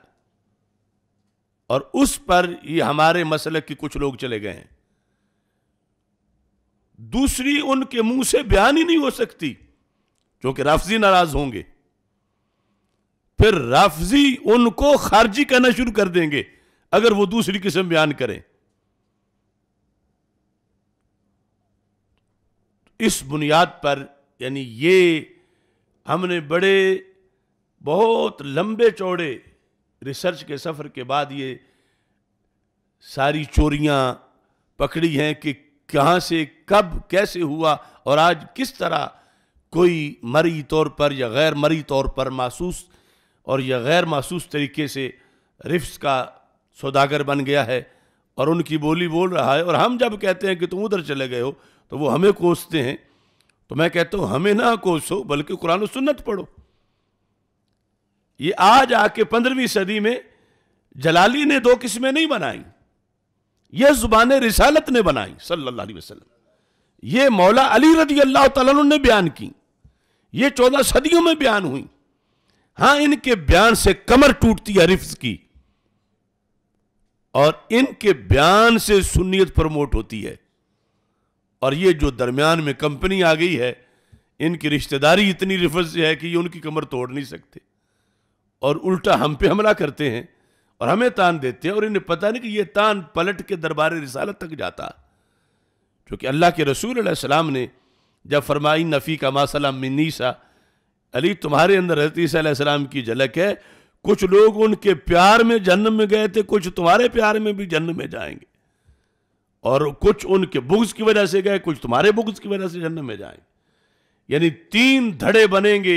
और उस पर ये हमारे मसल के कुछ लोग चले गए हैं दूसरी उनके मुंह से बयान ही नहीं हो सकती क्योंकि राफजी नाराज होंगे फिर राफजी उनको खारजी कहना शुरू कर देंगे अगर वो दूसरी किस्म बयान करें इस बुनियाद पर यानी ये हमने बड़े बहुत लंबे चौड़े रिसर्च के सफ़र के बाद ये सारी चोरियां पकड़ी हैं कि कहाँ से कब कैसे हुआ और आज किस तरह कोई मरी तौर पर या गैर मरी तौर पर मासूस और या गैर मासूस तरीके से रिफ्स का सौदागर बन गया है और उनकी बोली बोल रहा है और हम जब कहते हैं कि तुम उधर चले गए हो तो वो हमें कोसते हैं तो मैं कहता हूँ हमें ना कोसो बल्कि कुरान सुन्नत पढ़ो ये आज आके पंद्रहवीं सदी में जलाली ने दो किस्में नहीं बनाई ये जुबान रिसालत ने बनाई सल्लल्लाहु अलैहि वसल्लम ये मौला अली रजी अल्लाह ने बयान की ये चौदह सदियों में बयान हुई हाँ इनके बयान से कमर टूटती है रिफ्ज की और इनके बयान से सुनीत प्रमोट होती है और ये जो दरमियान में कंपनी आ गई है इनकी रिश्तेदारी इतनी रिफज है कि ये उनकी कमर तोड़ नहीं सकते और उल्टा हम पे हमला करते हैं और हमें तान देते हैं और इन्हें पता नहीं कि यह तान पलट के दरबार रिसालत तक जाता क्योंकि अल्लाह के रसूल सलाम ने जब फरमाई नफ़ी का मासलम मिनीसा अली तुम्हारे अंदर हजरत की झलक है कुछ लोग उनके प्यार में जन्म में गए थे कुछ तुम्हारे प्यार में भी जन्म में जाएंगे और कुछ उनके बुग्स की वजह से गए कुछ तुम्हारे बुग्स की वजह से जन्म में जाएंगे यानी तीन धड़े बनेंगे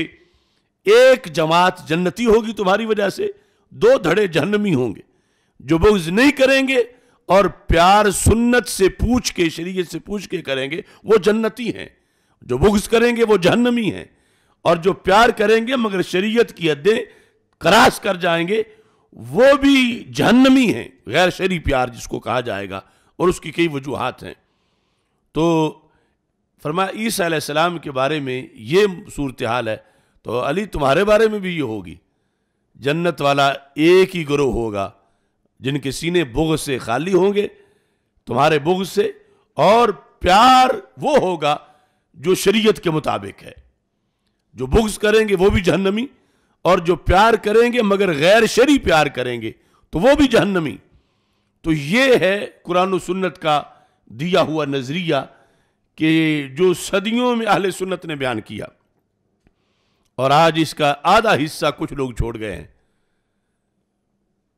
एक जमात जन्नती होगी तुम्हारी वजह से दो धड़े जहनमी होंगे जो बुग्ज नहीं करेंगे और प्यार सुन्नत से पूछ के शरीय से पूछ के करेंगे वो जन्नती हैं जो बुग्ज करेंगे वो जहनमी हैं और जो प्यार करेंगे मगर शरीयत की हदें क्रास कर जाएंगे वो भी जहनमी हैं गैर शरी प्यार जिसको कहा जाएगा और उसकी कई वजूहत हैं तो फरमा ईसा के बारे में ये सूरत हाल है तो अली तुम्हारे बारे में भी ये होगी जन्नत वाला एक ही गुरु होगा जिनके सीने बुग से खाली होंगे तुम्हारे बुग से और प्यार वो होगा जो शरीयत के मुताबिक है जो बुग्स करेंगे वो भी जहन्नमी और जो प्यार करेंगे मगर गैर शरी प्यार करेंगे तो वो भी जहन्नमी तो ये है कुरान सुन्नत का दिया हुआ नज़रिया कि जो सदियों में अहल सुन्नत ने बयान किया और आज इसका आधा हिस्सा कुछ लोग छोड़ गए हैं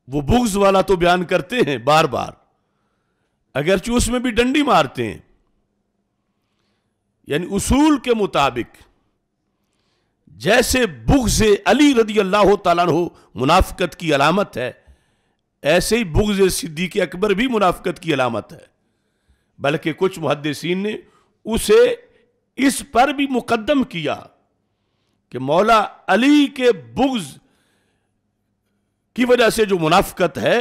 वो बुग्ज वाला तो बयान करते हैं बार बार अगर चूस उसमें भी डंडी मारते हैं यानी उसूल के मुताबिक जैसे बुग्ज अली रदी अल्लाह तला मुनाफकत की अलामत है ऐसे ही बुग्ज सिद्दीक अकबर भी मुनाफकत की अलामत है बल्कि कुछ मुहदसिन ने उसे इस पर भी मुकदम किया कि मौला अली के बुग्ज की वजह से जो मुनाफकत है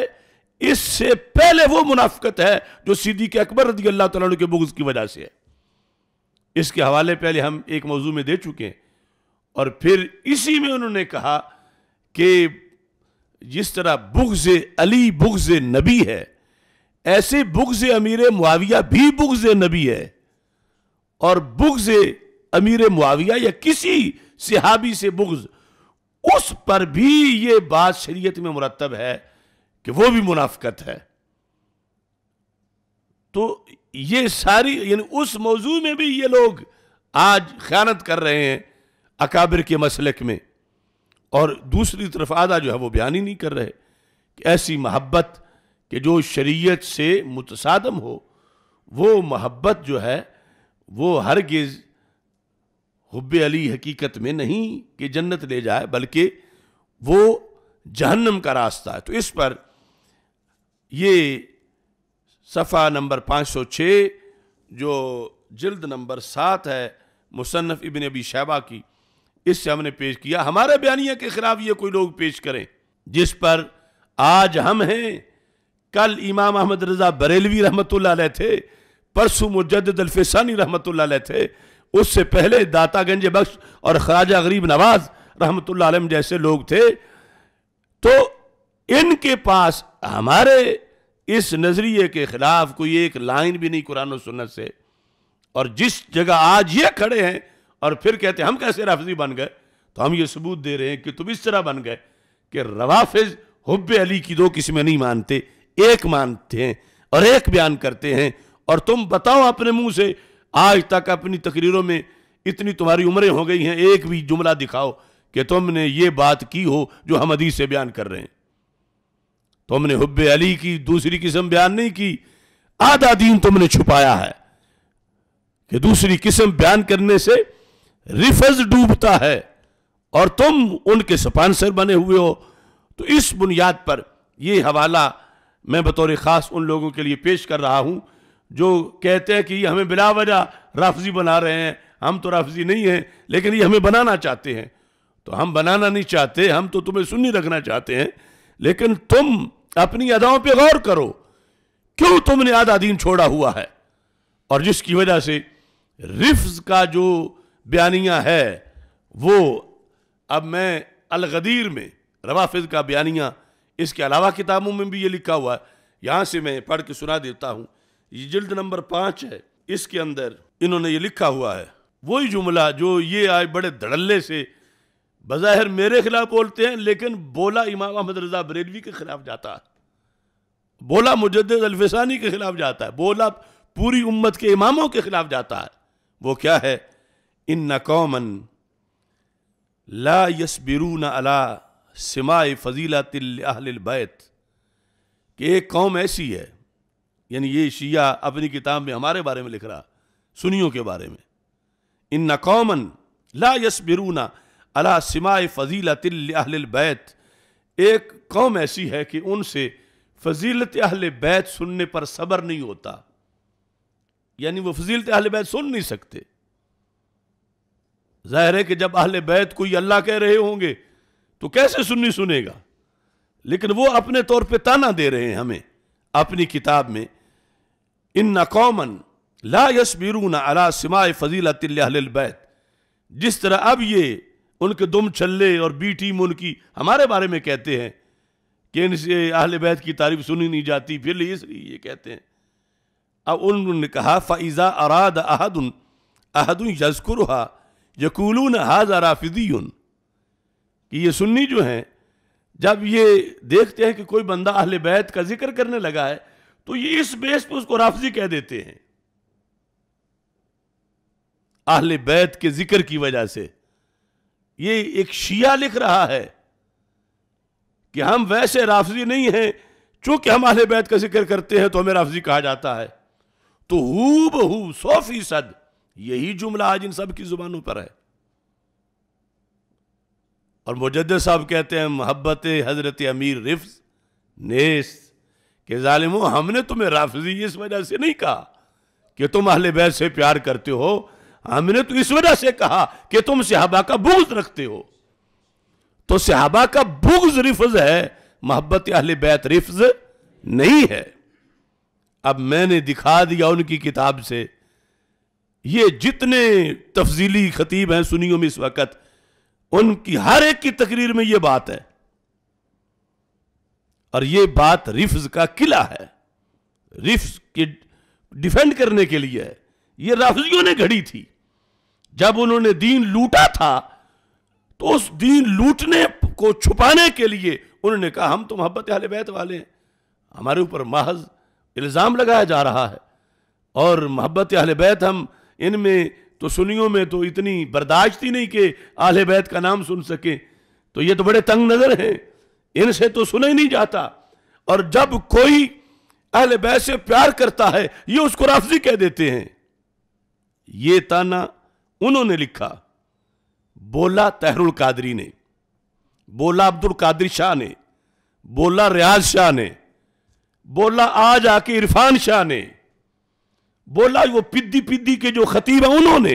इससे पहले वो मुनाफकत है जो के अकबर रदी अल्लाह तुम के बुग्ज की वजह से है इसके हवाले पहले हम एक मौजू में दे चुके हैं और फिर इसी में उन्होंने कहा कि जिस तरह बुग्ज अली बुग्ज नबी है ऐसे बुग्ज अमीर मुआविया भी बुग्ज नबी है और बुग्ज अमीर मुआविया या किसी सिहाबी से बुग्ज उस पर भी ये बात शरीयत में मुरतब है कि वो भी मुनाफ्त है तो ये सारी यानी उस मौजू में भी ये लोग आज ख्यानत कर रहे हैं अकाबिर के मसलक में और दूसरी तरफ आधा जो है वो बयान ही नहीं कर रहे कि ऐसी मोहब्बत कि जो शरीयत से मुतसादम हो वो महब्बत जो है वो हरगिज़ हुब अली हकीकत में नहीं कि जन्नत ले जाए बल्कि वो जहन्नम का रास्ता है तो इस पर ये सफ़ा नंबर 506 जो जल्द नंबर सात है मुसनफ़ इबन अबी शैबा की इससे हमने पेश किया हमारे बयानिया के ख़िलाफ़ ये कोई लोग पेश करें जिस पर आज हम हैं कल इमाम अहमद रज़ा बरेलवी रहमत थे परसों मुजद अलफिसानी रहमत थे उससे पहले दाता गंज बख्श और खराजा गरीब नवाज रहमत आलम जैसे लोग थे तो इनके पास हमारे इस नज़रिए के ख़िलाफ़ कोई एक लाइन भी नहीं कुरान सुनत से और जिस जगह आज ये खड़े हैं और फिर कहते हैं हम कैसे राफजी बन गए तो हम ये सबूत दे रहे हैं कि तुम इस तरह बन गए कि रवाफिज हुब अली की दो किस्में नहीं मानते एक मानते हैं और एक बयान करते हैं और तुम बताओ अपने मुंह से आज तक अपनी तकरीरों में इतनी तुम्हारी उम्रें हो गई हैं एक भी जुमला दिखाओ कि तुमने ये बात की हो जो हम अदी से बयान कर रहे हैं तुमने हुब्बे अली की दूसरी किस्म बयान नहीं की आधा दीन तुमने छुपाया है कि दूसरी किस्म बयान करने से रिफज डूबता है और तुम उनके स्पॉन्सर बने हुए हो तो इस बुनियाद पर यह हवाला मैं बतौर ख़ास उन लोगों के लिए पेश कर रहा हूं जो कहते हैं कि हमें बिला वजह राफजी बना रहे हैं हम तो राफजी नहीं हैं लेकिन ये हमें बनाना चाहते हैं तो हम बनाना नहीं चाहते हम तो तुम्हें सुन्नी रखना चाहते हैं लेकिन तुम अपनी अदाओं पे गौर करो क्यों तुमने आधा दिन छोड़ा हुआ है और जिसकी वजह से रिफ्स का जो बयानिया है वो अब मैं अलगदीर में रवाफिज का बयानिया इसके अलावा किताबों में भी ये लिखा हुआ है यहाँ से मैं पढ़ के सुना देता हूँ ये जिल्द नंबर पांच है इसके अंदर इन्होंने ये लिखा हुआ है वही जुमला जो ये आए बड़े धड़ल्ले से बज़ाहिर मेरे खिलाफ बोलते हैं लेकिन बोला इमाम अहमद रजा बरेलवी के खिलाफ जाता है बोला मुजद अल्फिसानी के खिलाफ जाता है बोला पूरी उम्मत के इमामों के खिलाफ जाता है वो क्या है इन कौमन ला न अला सिमा फजीला तिल अहल बैत कि एक कौम ऐसी है यानी ये शिया अपनी किताब में हमारे बारे में लिख रहा सुनियों के बारे में इन नकौमन ला यस बिरूना अला सिमाए फजीलत बैत एक कौम ऐसी है कि उनसे फजीलत अहल बैत सुनने पर सब्र नहीं होता यानी वो फजीलत अहल बैत सुन नहीं सकते जाहिर है कि जब अहल बैत कोई अल्लाह कह रहे होंगे तो कैसे सुननी सुनेगा लेकिन वो अपने तौर पे ताना दे रहे हैं हमें अपनी किताब में इन कौमन ला ना अला सिमा फजीलत बैत जिस तरह अब ये उनके दुम छल्ले और बी टीम उनकी हमारे बारे में कहते हैं कि इनसे अहल बैत की तारीफ सुनी नहीं जाती फिर इसलिए ये कहते हैं अब उन्होंने कहा फ़ैज़ा अराद अहदन अहदन यस्कुरहा यकूलून हाजा राफिदीन कि ये सुन्नी जो हैं जब ये देखते हैं कि कोई बंदा अहल बैत का जिक्र करने लगा है तो ये इस बेस पे उसको राफजी कह देते हैं आहले बैत के जिक्र की वजह से ये एक शिया लिख रहा है कि हम वैसे राफजी नहीं हैं चूंकि हम आहले बैत का जिक्र करते हैं तो हमें राफजी कहा जाता है तो हु बहू सौ फीसद यही जुमला आज इन सब की जुबानों पर है और मुजद साहब कहते हैं मोहब्बत हजरत अमीर रिफ्स नेस्त कि ालिमो हमने तुम्हें राफजी इस वजह से नहीं कहा कि तुम अहले बैत से प्यार करते हो हमने तो इस वजह से कहा कि तुम सहाबा का बुग्ज रखते हो तो सहाबा का बुग्ज रिफ्ज है मोहब्बत अहल बैत रिफ्ज नहीं है अब मैंने दिखा दिया उनकी किताब से ये जितने तफजीली खतीब हैं सुनियों में इस वक्त उनकी हर एक की तकरीर में ये बात है और ये बात रिफ्ज का किला है रिफ्स के डिफेंड करने के लिए है ये राफजियों ने घड़ी थी जब उन्होंने दीन लूटा था तो उस दीन लूटने को छुपाने के लिए उन्होंने कहा हम तो मोहब्बत आल बैत वाले हैं हमारे ऊपर महज इल्ज़ाम लगाया जा रहा है और मोहब्बत आल बैत हम इनमें तो सुनियों में तो इतनी बर्दाश्त ही नहीं कि आल बैत का नाम सुन सकें तो ये तो बड़े तंग नज़र हैं इनसे तो सुना ही नहीं जाता और जब कोई अहल बैत से प्यार करता है ये उसको राफजी कह देते हैं ये ताना उन्होंने लिखा बोला तहरुल कादरी ने बोला अब्दुल कादरी शाह ने बोला रियाज शाह ने बोला आज आके इरफान शाह ने बोला वो पिद्दी पिद्दी के जो खतीब है उन्होंने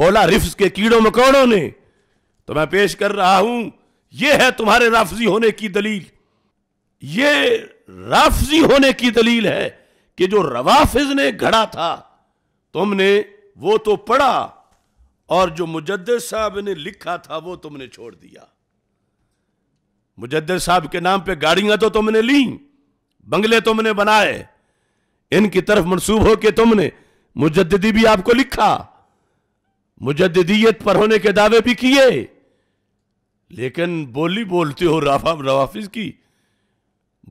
बोला रिफ्स के कीड़ों मकोड़ों ने तो मैं पेश कर रहा हूं यह है तुम्हारे राफजी होने की दलील ये राफजी होने की दलील है कि जो रवाफिज ने घड़ा था तुमने वो तो पढ़ा और जो मुजद साहब ने लिखा था वो तुमने छोड़ दिया मुजद साहब के नाम पे गाड़ियां तो तुमने ली बंगले तुमने बनाए इनकी तरफ मनसूब हो के तुमने मुजद्दी भी आपको लिखा मुजद्दीयत पर होने के दावे भी किए लेकिन बोली बोलते हो राफा रवाफिज की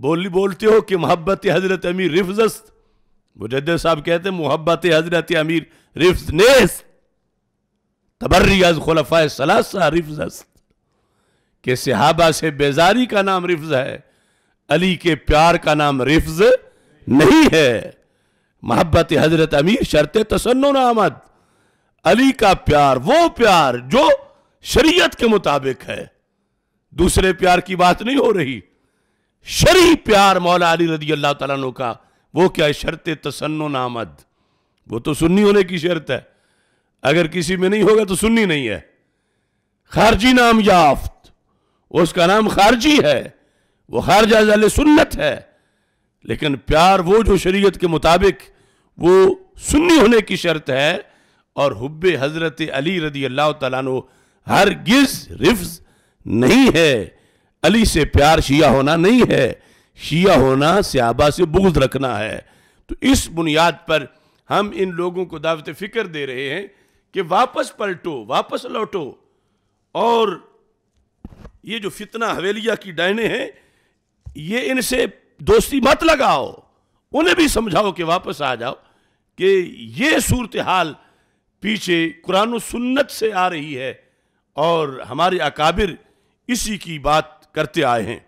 बोली बोलते हो कि मोहब्बत हजरत अमीर रिफजस्त मुजद साहब कहते हैं मोहब्बत हजरत अमीर रिफ्ज नेस तबर्रियाज खलफा सलासा रिफजस्त के सिहाबा से बेजारी का नाम रिफ्ज है अली के प्यार का नाम रिफ्ज नहीं है मोहब्बत हजरत अमीर शर्त तसन्न आमद अली का प्यार वो प्यार जो शरीयत के मुताबिक है दूसरे प्यार की बात नहीं हो रही शरी प्यार मौला अली रदी अल्लाह तु का वो क्या है शर्त तसन्न नामद वो तो सुन्नी होने की शर्त है अगर किसी में नहीं होगा तो सुन्नी नहीं है खारजी नाम याफ्त उसका नाम खारजी है वो खारजा जल सुन्नत है लेकिन प्यार वो जो शरीयत के मुताबिक वो सुन्नी होने की शर्त है और हुब्बे हज़रत अली रदी अल्लाह तु हर गिज रिफ्ज नहीं है अली से प्यार शिया होना नहीं है शिया होना सियाबा से बुगज रखना है तो इस बुनियाद पर हम इन लोगों को दावत फ़िक्र दे रहे हैं कि वापस पलटो वापस लौटो और ये जो फितना हवेलिया की डायने हैं ये इनसे दोस्ती मत लगाओ उन्हें भी समझाओ कि वापस आ जाओ कि ये सूरत हाल पीछे कुरान सुन्नत से आ रही है और हमारे अकाबिर इसी की बात करते आए हैं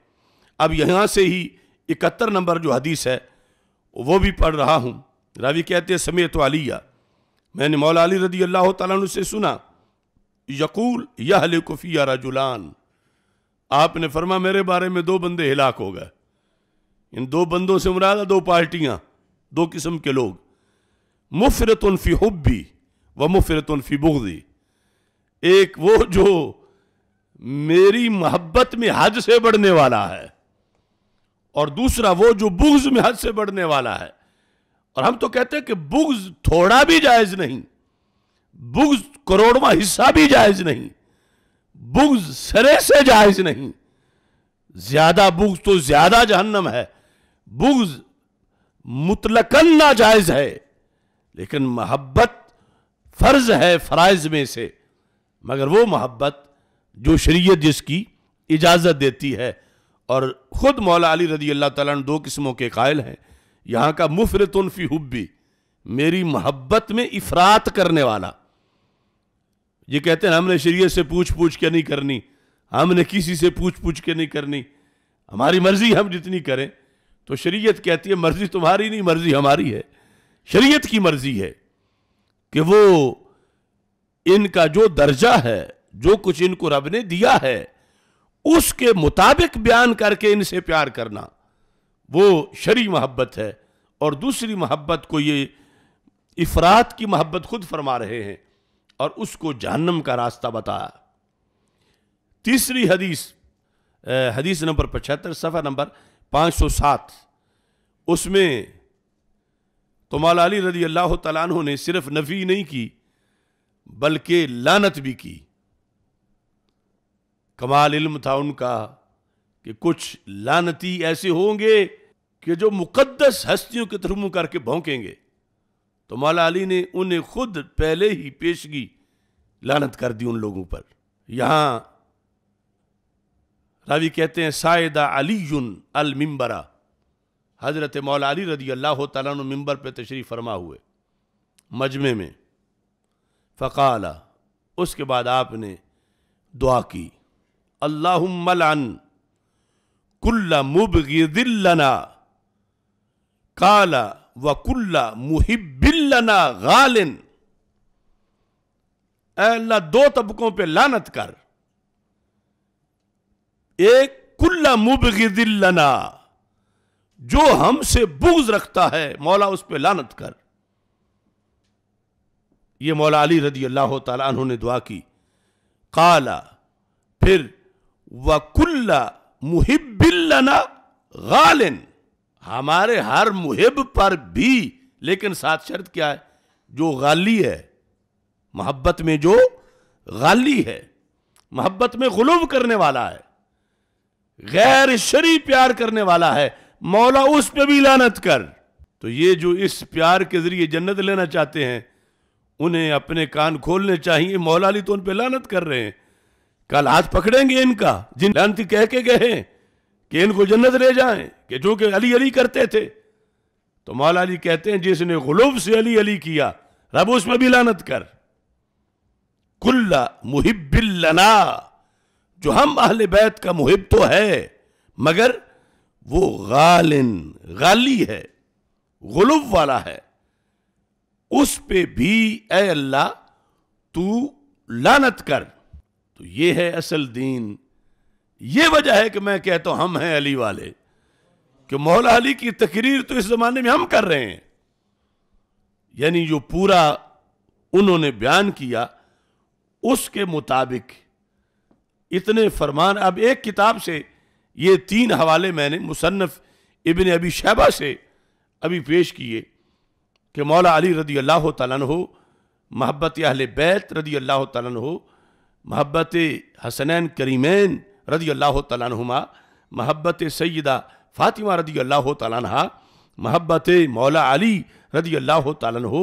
अब यहाँ से ही इकहत्तर नंबर जो हदीस है वो भी पढ़ रहा हूँ रावी कहते हैं समय तो अलिया मैंने मौला अली रदी अल्लाह तु से सुना यकूल यह लकुफ़िया रजुलान आपने फरमा मेरे बारे में दो बंदे हिलाक हो गए इन दो बंदों से मुराद दो पार्टियाँ दो किस्म के लोग मुफरतन हुब्बी व मुफरतन फ़ी बुगदी एक वो जो मेरी मोहब्बत में हद से बढ़ने वाला है और दूसरा वो जो बुग्ज में हद से बढ़ने वाला है और हम तो कहते हैं कि बुग्ज थोड़ा भी जायज नहीं बुग्ज करोड़वा हिस्सा भी जायज नहीं बुग्ज सरे से जायज नहीं ज्यादा बुग्ज तो ज्यादा जहन्नम है बुग्ज मुतलकन जायज है लेकिन मोहब्बत फर्ज है फराइज में से मगर वो मोहब्बत जो शरीयत जिसकी इजाज़त देती है और ख़ुद मौला अली रजी अल्लाह ताला दो किस्मों के कायल हैं यहाँ का मुफरतनफ़ी हुब्बी मेरी मोहब्बत में इफरात करने वाला ये कहते हैं हमने शरीयत से पूछ पूछ के नहीं करनी हमने किसी से पूछ पूछ के नहीं करनी हमारी मर्ज़ी हम जितनी करें तो शरीयत कहती है मर्ज़ी तुम्हारी नहीं मर्ज़ी हमारी है शरीयत की मर्ज़ी है कि वो इनका जो दर्जा है जो कुछ इनको रब ने दिया है उसके मुताबिक बयान करके इनसे प्यार करना वो शरी मोहब्बत है और दूसरी मोहब्बत को ये इफरात की मोहब्बत खुद फरमा रहे हैं और उसको जहनम का रास्ता बताया तीसरी हदीस हदीस नंबर पचहत्तर सफ़ा नंबर 507 उसमें तोमाल अली रजी अल्लाह तला ने सिर्फ नफ़ी नहीं की बल्कि लानत भी की कमाल इल्म था उनका कि कुछ लानती ऐसे होंगे कि जो मुकद्दस हस्तियों के तरफ मुंह करके भौंकेंगे तो मौला अली ने उन्हें खुद पहले ही पेशगी लानत कर दी उन लोगों पर यहां रावी कहते हैं सायदा अली अल मिम्बरा हजरत मौला अली रदी अल्लाह तला मिम्बर पर तशरीफ़ फरमा हुए मजमे में फ़काला उसके बाद आपने दुआ की अल्लाहमलान कुल्ला मुबगिदिल्लना काला व कुल्ला मुहिबिल्लना गालिन अल्लाह दो तबकों पे लानत कर एक कुल्ला मुबगिदिल्लना जो हमसे बुग्ज रखता है मौला उस पे लानत कर ये मौला अली रदी अल्लाह तु ने दुआ की काला फिर वकुल्ला मुहिबिल्लना गालिन हमारे हर मुहिब पर भी लेकिन साथ शर्त क्या है जो गाली है मोहब्बत में जो गाली है मोहब्बत में गुलब करने वाला है गैर शरी प्यार करने वाला है मौला उस पर भी लानत कर तो ये जो इस प्यार के जरिए जन्नत लेना चाहते हैं उन्हें अपने कान खोलने चाहिए मौला तो उन पर लानत कर रहे हैं कल आज पकड़ेंगे इनका जिन लानती कह के गए कि इनको जन्नत ले जाएं कि जो कि अली अली करते थे तो मौला अली कहते हैं जिसने गुलूब से अली अली किया रब उसमें भी लानत कर कुल्ला मुहिबिल्लना जो हम अहल बैत का मुहिब तो है मगर वो गालिन गाली है गुलूब वाला है उस पे भी ए अल्लाह तू लानत कर तो ये है असल दीन ये वजह है कि मैं कहता हूं हम हैं अली वाले कि मौला अली की तकरीर तो इस जमाने में हम कर रहे हैं यानी जो पूरा उन्होंने बयान किया उसके मुताबिक इतने फरमान अब एक किताब से ये तीन हवाले मैंने मुसन्फ़ इबन अबी शहबा से अभी पेश किए कि मौला अली रदी अल्लाह तन हो महब्बत अहल बैत रदी अल्लाह तन हो महब्बत हसनैन करीमैन रदी अल्लाह तनुमा महब्बत सैदा फ़ातिमा रदी अल्लाह तहा महबत मौला अली रदी अल्लाह तन हो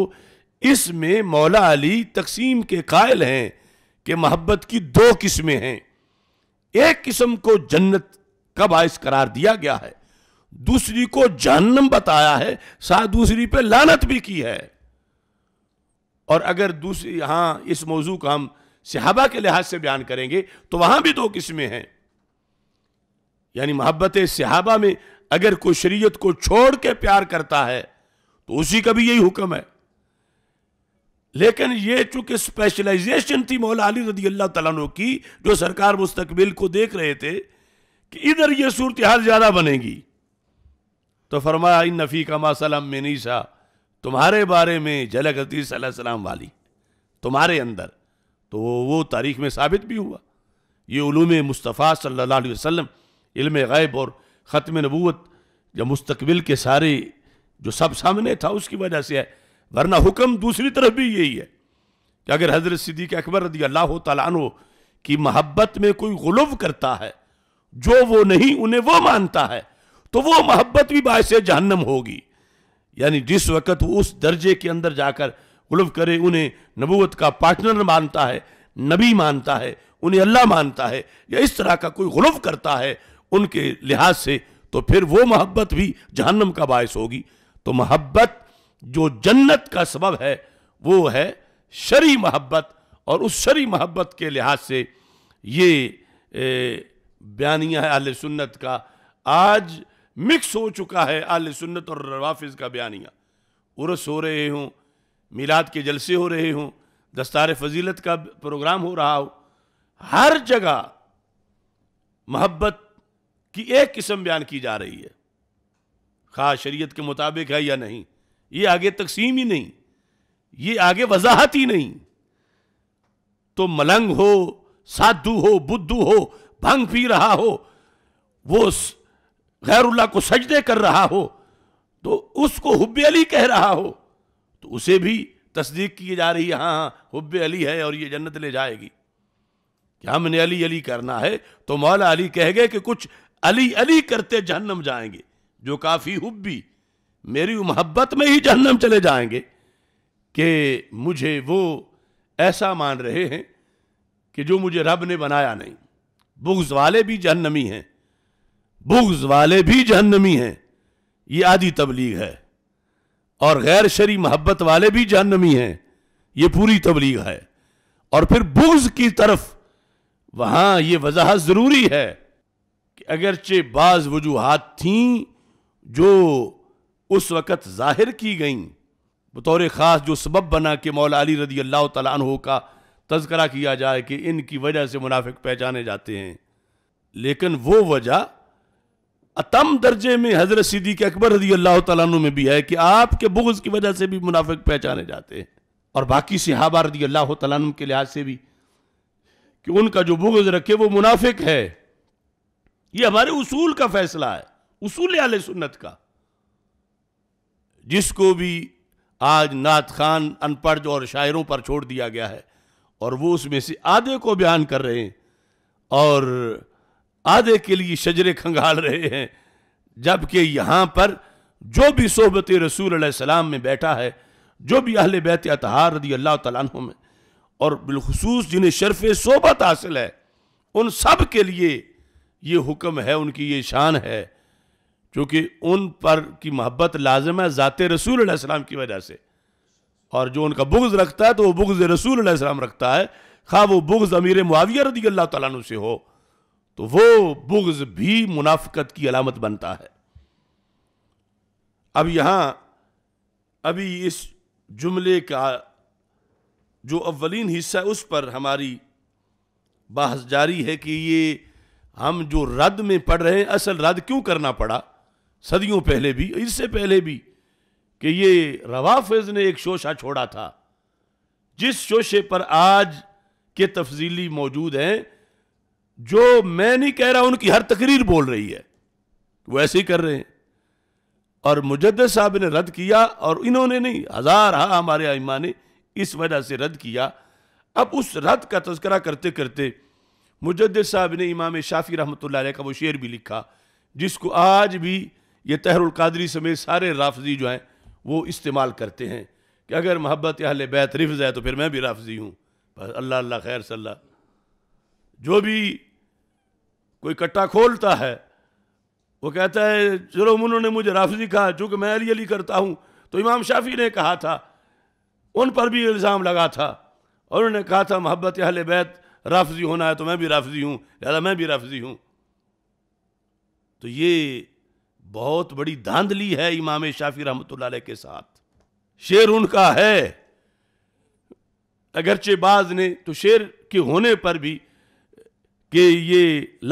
इसमें मौला अली तकसीम के कायल हैं कि महब्बत की दो किस्में हैं एक किस्म को जन्नत का बायस करार दिया गया है दूसरी को जहन्नम बताया है साथ दूसरी पे लानत भी की है और अगर दूसरी हाँ इस मौजू का हम सिहाबा के लिहाज से बयान करेंगे तो वहां भी दो किस्में हैं यानी मोहब्बत सिहाबा में अगर कोई शरीयत को छोड़ के प्यार करता है तो उसी का भी यही हुक्म है लेकिन ये चूंकि स्पेशलाइजेशन थी मौला अली रदी अल्लाह तला की जो सरकार मुस्तकबिल को देख रहे थे कि इधर यह सूरत हाल ज़्यादा बनेगी तो फरमाया इन नफ़ी कमा सलम में नीशा तुम्हारे बारे में झलक सलाम वाली तुम्हारे अंदर तो वो तारीख में साबित भी हुआ ये उलूम मुस्तफ़ा सल्ला वसम इल्म गैब और ख़त्म नबूत या मुस्तबिल के सारे जो सब सामने था उसकी वजह से है वरना हुक्म दूसरी तरफ भी यही है कि अगर हज़रत सिद्दीक अकबर रदी अल्लाह तु की मोहब्बत में कोई गुलव करता है जो वो नहीं उन्हें वो मानता है तो वो मोहब्बत भी बायस जहन्नम होगी यानी जिस वक़्त वो उस दर्जे के अंदर जाकर गुलफ करे उन्हें नबूत का पार्टनर मानता है नबी मानता है उन्हें अल्लाह मानता है या इस तरह का कोई गुलफ करता है उनके लिहाज से तो फिर वो मोहब्बत भी जहन्नम का बायस होगी तो मोहब्बत जो जन्नत का सबब है वो है शरी मोहब्बत और उस शरी मोहब्बत के लिहाज से ये बयानिया है आल सुन्नत का आज मिक्स हो चुका है आल सुन्नत और रवाफिज़ का बयानिया उर्स हो रहे हों मिलाद के जलसे हो रहे हों दस्तार फजीलत का प्रोग्राम हो रहा हो हर जगह मोहब्बत की एक किस्म बयान की जा रही है खास शरीयत के मुताबिक है या नहीं ये आगे तकसीम ही नहीं ये आगे वजाहत ही नहीं तो मलंग हो साधु हो बुद्धू हो भंग पी रहा हो वो गैरुल्ला को सजदे कर रहा हो तो उसको हुब अली कह रहा हो तो उसे भी तस्दीक की जा रही है हाँ हाँ हुब अली है और ये जन्नत ले जाएगी कि हमने अली अली करना है तो मौला अली कह गए कि कुछ अली अली करते जहन्नम जाएंगे जो काफ़ी हुब्बी मेरी मोहब्बत में ही जहन्नम चले जाएंगे कि मुझे वो ऐसा मान रहे हैं कि जो मुझे रब ने बनाया नहीं बुग्ज वाले भी जहन्नमी हैं बुग्ज वाले भी जहन्नमी हैं ये आदि तबलीग है और गैर शरी मोहब्बत वाले भी जहन्नमी हैं ये पूरी तबलीग है और फिर बुग्ज की तरफ वहाँ ये वजाहत ज़रूरी है कि अगरचे बाज़ वजूहत थी जो उस वक़्त ज़ाहिर की गईं बतौर ख़ास जो सबब बना के मौला अली रदी अल्लाह तु का तस्करा किया जाए कि इनकी वजह से मुनाफिक पहचाने जाते हैं लेकिन वो वजह अतम दर्जे में हजरत सिद्दीक अकबर रजी अल्लाह तु में भी है कि आपके बुग्ज की वजह से भी मुनाफिक पहचाने जाते हैं और बाकी सिहाबा रजी अल्लाह तु के लिहाज से भी कि उनका जो बुग्ज रखे वो मुनाफिक है ये हमारे उसूल का फैसला है उसूल आल सुन्नत का जिसको भी आज नात खान अनपढ़ और शायरों पर छोड़ दिया गया है और वो उसमें से आधे को बयान कर रहे हैं और आधे के लिए शजरे खंगाल रहे हैं जबकि यहाँ पर जो भी सोहबत रसूल सलाम में बैठा है जो भी अहल बैत अतहार रदी अल्लाह तु में और बिलखसूस जिन्हें शरफ सोबत हासिल है उन सब के लिए ये हुक्म है उनकी ये शान है क्योंकि उन पर की मोहब्बत लाजम है ज़ात रसूल सलाम की वजह से और जो उनका बुग्ज़ रखता है तो वह बुग्ज़ रसूल सलाम रखता है खा वो बुग्ज़ अमीर मुआविया रदी अल्लाह तु से हो तो वो बुग्ज भी मुनाफकत की अलामत बनता है अब यहां अभी इस जुमले का जो अव्वलिन हिस्सा उस पर हमारी बहस जारी है कि ये हम जो रद्द में पढ़ रहे हैं असल रद्द क्यों करना पड़ा सदियों पहले भी इससे पहले भी कि ये रवाफिज ने एक शोशा छोड़ा था जिस शोशे पर आज के तफजीली मौजूद हैं जो मैं नहीं कह रहा उनकी हर तकरीर बोल रही है वो ऐसे ही कर रहे हैं और मुजद साहब ने रद्द किया और इन्होंने नहीं हजार हा हमारे आइमा ने इस वजह से रद्द किया अब उस रद्द का तस्करा करते करते मुजद साहब ने इमाम शाफी रहमत का वो शेर भी लिखा जिसको आज भी ये कादरी समेत सारे राफजी जो हैं वो इस्तेमाल करते हैं कि अगर मोहब्बत अहल बैत रिफ्ज़ है तो फिर मैं भी राफजी हूँ अल्लाह अल्लाह खैर सल्ला जो भी कोई कट्टा खोलता है वो कहता है चलो उन्होंने मुझे राफजी कहा कि मैं अली अली करता हूँ तो इमाम शाफी ने कहा था उन पर भी इल्ज़ाम लगा था और उन्होंने कहा था मोहब्बत अहल बैत राफजी होना है तो मैं भी राफजी हूँ लिहाजा मैं भी राफजी हूँ तो ये बहुत बड़ी धांधली है इमाम शाफी रहमत के साथ शेर उनका है अगरचे बाज ने तो शेर के होने पर भी कि ये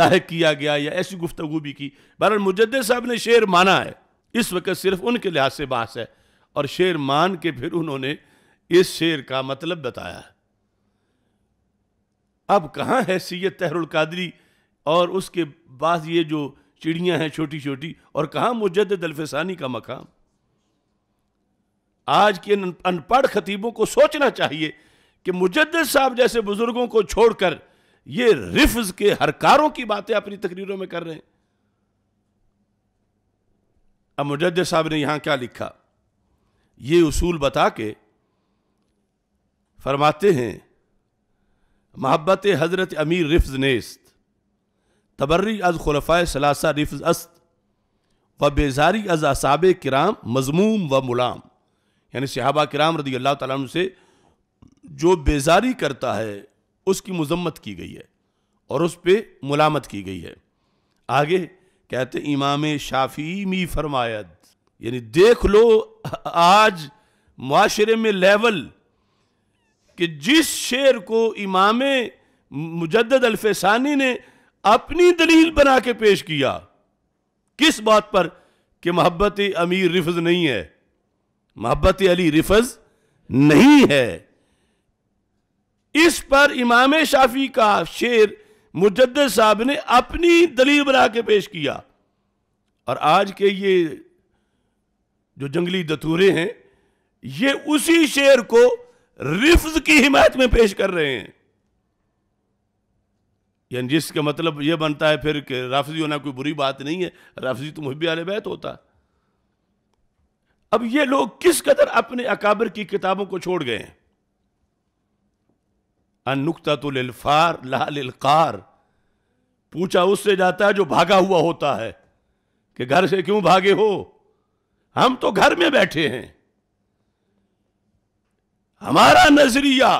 लाह किया गया या ऐसी गुफ्तु भी की बहर मुजद साहब ने शेर माना है इस वक्त सिर्फ उनके लिहाज से बास है और शेर मान के फिर उन्होंने इस शेर का मतलब बताया अब कहाँ है सैद तहरुल कादरी और उसके बाद ये जो चिड़ियाँ हैं छोटी छोटी और कहाँ मुजद दलफसानी का मकाम आज के अनपढ़ खतीबों को सोचना चाहिए कि मुजद साहब जैसे बुज़ुर्गों को छोड़कर ये रिफ्ज के हरकारों की बातें अपनी तकरीरों में कर रहे हैं अब मुजद साहब ने यहां क्या लिखा ये उसूल बता के फरमाते हैं मोहब्बत हज़रत अमीर रिफ्ज नेस्त तबर्री अज खलफ़ा सलासा रिफ्ज अस्त व बेजारी अज असाब कराम मजमूम व मुलाम यानी सिहाबा कराम रदी अल्लाह तुम से जो बेजारी करता है उसकी मजम्मत की गई है और उस पर मुलामत की गई है आगे कहते इमाम शाफी मी फरमायद यानी देख लो आज माशरे में लेवल कि जिस शेर को इमाम मुजद अलफानी ने अपनी दलील बना के पेश किया किस बात पर कि मोहब्बत अमीर रिफज नहीं है मोहब्बत अली रिफज नहीं है इस पर इमाम शाफी का शेर मुजद साहब ने अपनी दलील बना के पेश किया और आज के ये जो जंगली दतूरे हैं ये उसी शेर को रिफ्ज की हिमायत में पेश कर रहे हैं यानी जिसका मतलब ये बनता है फिर कि राफजी होना कोई बुरी बात नहीं है राफजी तो मुहबी आल बैत होता अब ये लोग किस कदर अपने अकाबर की किताबों को छोड़ गए हैं अनुक्तातुल्फार लालकार पूछा उससे जाता है जो भागा हुआ होता है कि घर से क्यों भागे हो हम तो घर में बैठे हैं हमारा नजरिया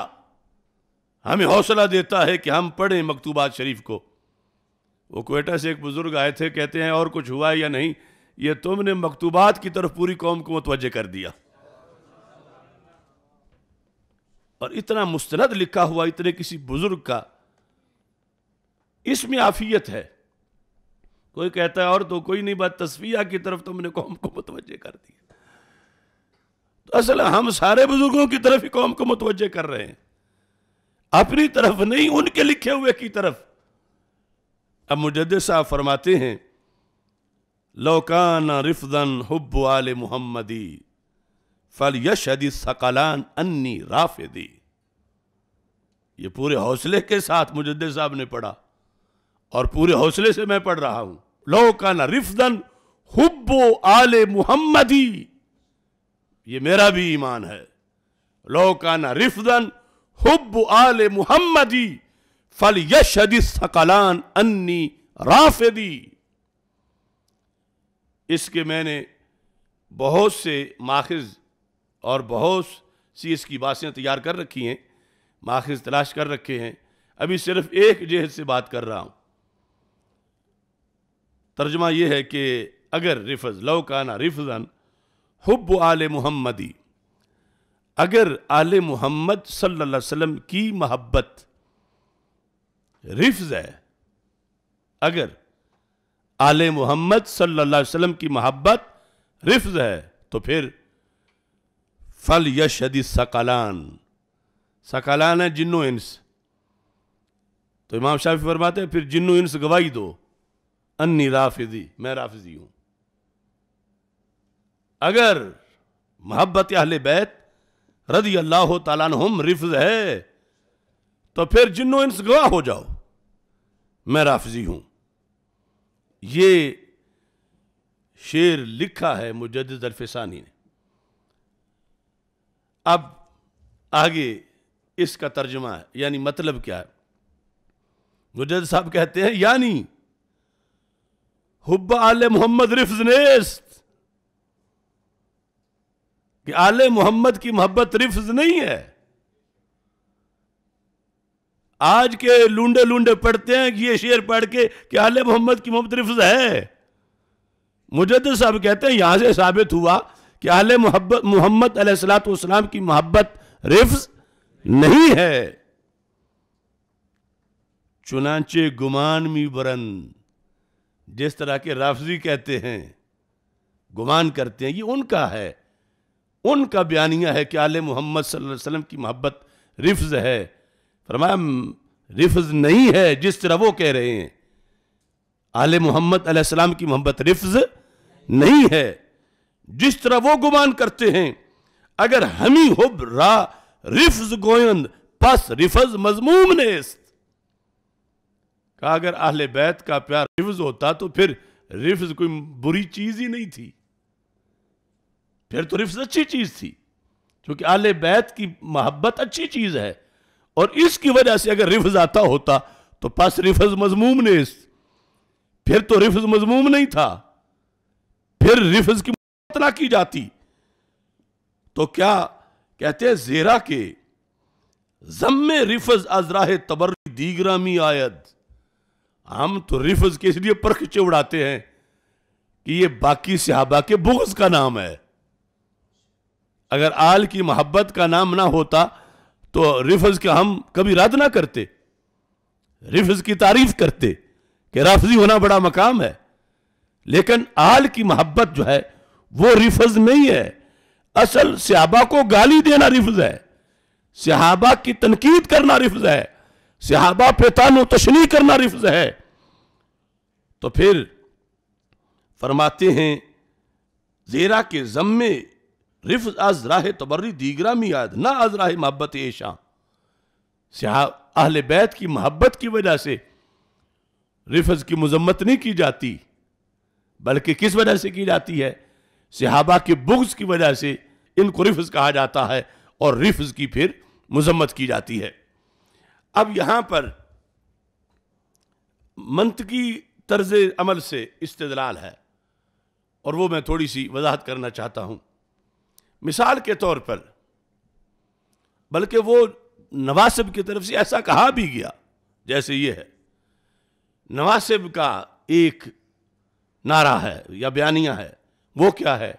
हमें हौसला देता है कि हम पढ़ें मकतूबात शरीफ को वो क्वेटा से एक बुज़ुर्ग आए थे कहते हैं और कुछ हुआ है या नहीं ये तुमने मकतूबात की तरफ पूरी कौम को मतवजह कर दिया और इतना मुस्तनद लिखा हुआ इतने किसी बुजुर्ग का इसमें आफियत है कोई कहता है और तो कोई नहीं बात तस्वीया की तरफ तो मैंने कौम को मुतवजह कर दिया तो असल हम सारे बुजुर्गों की तरफ ही कौम को मुतवजह कर रहे हैं अपनी तरफ नहीं उनके लिखे हुए की तरफ अब मुजद साहब फरमाते हैं लौकाना रिफदन हुब आल मोहम्मदी फल अदि सकालान अन्नी राफेदी ये पूरे हौसले के साथ मुजद्दे साहब ने पढ़ा और पूरे हौसले से मैं पढ़ रहा हूं लो का न रिफदन हुब्बो आले मुहम्मदी ये मेरा भी ईमान है लो का न रिफदन हुब आले मुहम्मदी फल यशदि सकालान अन्नी राफेदी इसके मैंने बहुत से माखज़ और बहुत सी इसकी बासें तैयार कर रखी हैं माखज तलाश कर रखे हैं अभी सिर्फ एक जहद से बात कर रहा हूँ तर्जमा यह है कि अगर रिफज लौकाना रिफजन हब आल मुहम्मदी अगर आल मोहम्मद सल्लल्लाहु अलैहि वसल्लम की मोहब्बत रिफ्ज है अगर आल मोहम्मद सल्लल्लाहु अलैहि वसल्लम की मोहब्बत रिफ्ज है तो फिर फल यदि सकलान सकलान है जिन्नो इंस तो इमाम शाफी फरमाते हैं फिर जिन्नो इंस गवाही दो अन्नी राफिजी मैं राफिजी हूं अगर मोहब्बत अहले बैत रदी अल्लाह तम रिफ्ज है तो फिर जिन्नो इंस गवाह हो जाओ मैं राफजी हूं ये शेर लिखा है मुजद्दिद अल्फिसानी ने अब आगे इसका तर्जमा है यानी मतलब क्या है मुजद साहब कहते हैं यानी हुब आल मोहम्मद रिफ्ज नेस्त कि आल मोहम्मद की मोहब्बत रिफ्ज नहीं है आज के लूडे लूडे पढ़ते हैं ये शेर पढ़ के कि आल मोहम्मद की मोहब्बत रिफ्ज है मुजद साहब कहते हैं यहां से साबित हुआ कि अहल मोहब्बत मोहम्मद अलैहिस्सलाम की मोहब्बत रिफ्ज नहीं है चुनाचे गुमान मी बरन जिस तरह के राफजी कहते हैं गुमान करते हैं ये उनका है उनका बयानिया है कि आल मोहम्मद वसल्लम की मोहब्बत रिफ्ज है फरमाया रिफ्ज नहीं है जिस तरह वो कह रहे हैं आल मोहम्मद अलैहिस्सलाम की मोहब्बत रिफ्ज नहीं है जिस तरह वो गुमान करते हैं अगर हमी हुब रा रिफ्ज गोयंद पस रिफज मजमूम ने कहा अगर आहले बैत का प्यार रिफ्ज होता तो फिर रिफ्ज कोई बुरी चीज ही नहीं थी फिर तो रिफ्ज अच्छी चीज थी क्योंकि आहले बैत की मोहब्बत अच्छी चीज है और इसकी वजह से अगर रिफ्ज आता होता तो पस रिफज मजमूम ने फिर तो रिफ्ज मजमूम नहीं था फिर रिफ्ज की इतना की जाती तो क्या कहते हैं जेरा के जमे रिफज अजराह तबर दीगरामी आयद हम तो रिफज के इसलिए परखचे उड़ाते हैं कि ये बाकी सहाबा के बुग्ज का नाम है अगर आल की मोहब्बत का नाम ना होता तो रिफज का हम कभी रद्द ना करते रिफज की तारीफ करते कि राफजी होना बड़ा मकाम है लेकिन आल की मोहब्बत जो है वो रिफज नहीं है असल सहाबा को गाली देना रिफज है सिहाबा की तनकीद करना रिफज है सिहाबा पे तान तशनी करना रिफज है तो फिर फरमाते हैं जेरा के जम्मे रिफ आज राह तबर्री दीगरा मियाद ना आज राह मोहब्बत ऐशा अहले बैत की मोहब्बत की वजह से रिफज की मजम्मत नहीं की जाती बल्कि किस वजह से की जाती है सिहाबा के बुग्स की वजह से इनको रिफ्ज़ कहा जाता है और रिफ्ज़ की फिर मजम्मत की जाती है अब यहाँ पर मंतकी तर्ज अमल से इस्तलाल है और वो मैं थोड़ी सी वजाहत करना चाहता हूँ मिसाल के तौर पर बल्कि वो नवासिब की तरफ से ऐसा कहा भी गया जैसे ये है नवासिब का एक नारा है या बयानिया है वो क्या है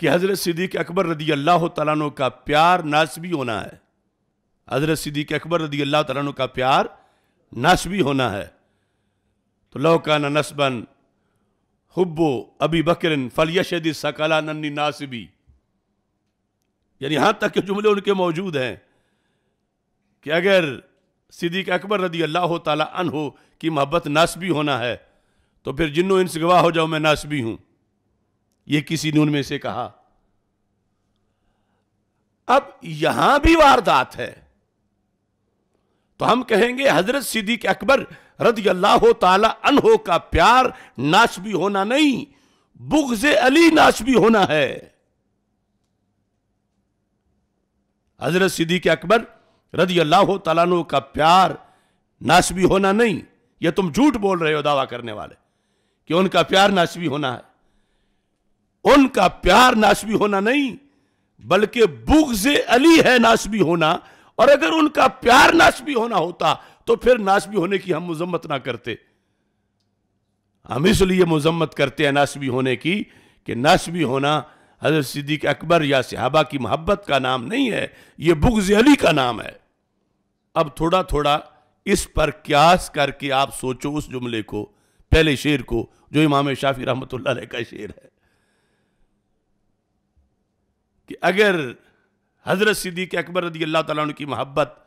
कि हज़रत सिद्दीक अकबर रदी अल्लाह तला का प्यार नासबी होना है हज़रत सिद्दीक अकबर रदी अल्लाह तला का प्यार नासबी होना है तो लौकाना नस्बन हुब्बो अबी बकरन फलियशद सकला नन्नी नासबी यानी यहां तक के जुमले उनके मौजूद हैं कि अगर सिद्दीक अकबर रदी अल्लाह तला हो की मोहब्बत नासबी होना है तो फिर जिन्नो इंस गवाह हो जाओ मैं नासबी हूं यह किसी ने उनमें से कहा अब यहां भी वारदात है तो हम कहेंगे हजरत सिद्दीक अकबर रदी अल्लाह अनहो का प्यार नाशबी होना नहीं बुगजे अली नाशबी होना है हजरत सिद्दीक अकबर रदी अल्लाह तहो का प्यार भी होना नहीं यह तुम झूठ बोल रहे हो दावा करने वाले कि उनका प्यार नाशवी होना है उनका प्यार नाशवी होना नहीं बल्कि बुग्ज अली है नाशवी होना और अगर उनका प्यार नाशवी होना होता तो फिर नाशवी होने की हम मजम्मत ना करते हम इसलिए मजम्मत करते हैं नाशवी होने की कि नाशवी होना हजरत सिद्दीक अकबर या सिहाबा की मोहब्बत का नाम नहीं है यह बुग्ज अली का नाम है अब थोड़ा थोड़ा इस पर क्यास करके आप सोचो उस जुमले को पहले शेर को जो इमाम शाफी रहमत का शेर है कि अगर हज़रत सिद्दीक अकबर रदी अल्लाह तला की मोहब्बत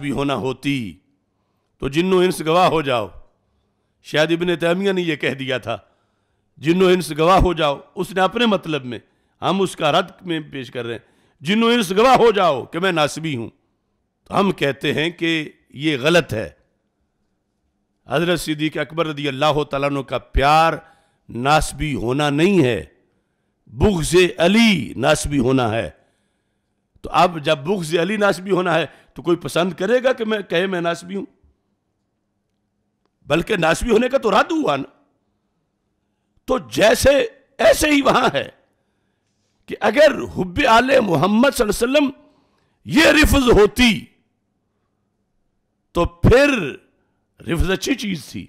भी होना होती तो जिन्नो इंस गवाह हो जाओ शायद इबन तैमिया ने यह कह दिया था जिन्नो इंस गवाह हो जाओ उसने अपने मतलब में हम उसका रद्द में पेश कर रहे हैं जिन्नो इंस गवाह हो जाओ कि मैं नासबी हूं तो हम कहते हैं कि यह गलत है हज़रत सिद्दीक अकबर रदी अल्लाह तु का प्यार नासबी होना नहीं है बुग्ज़ अली नासबी होना है तो अब जब बुग्ज़ अली नासबी होना है तो कोई पसंद करेगा कि मैं कहे मैं नासबी हूं बल्कि नासबी होने का तो रद्द हुआ ना तो जैसे ऐसे ही वहां है कि अगर हुब आल मोहम्मद यह ये रिफज होती तो फिर रिफ्ज अच्छी चीज थी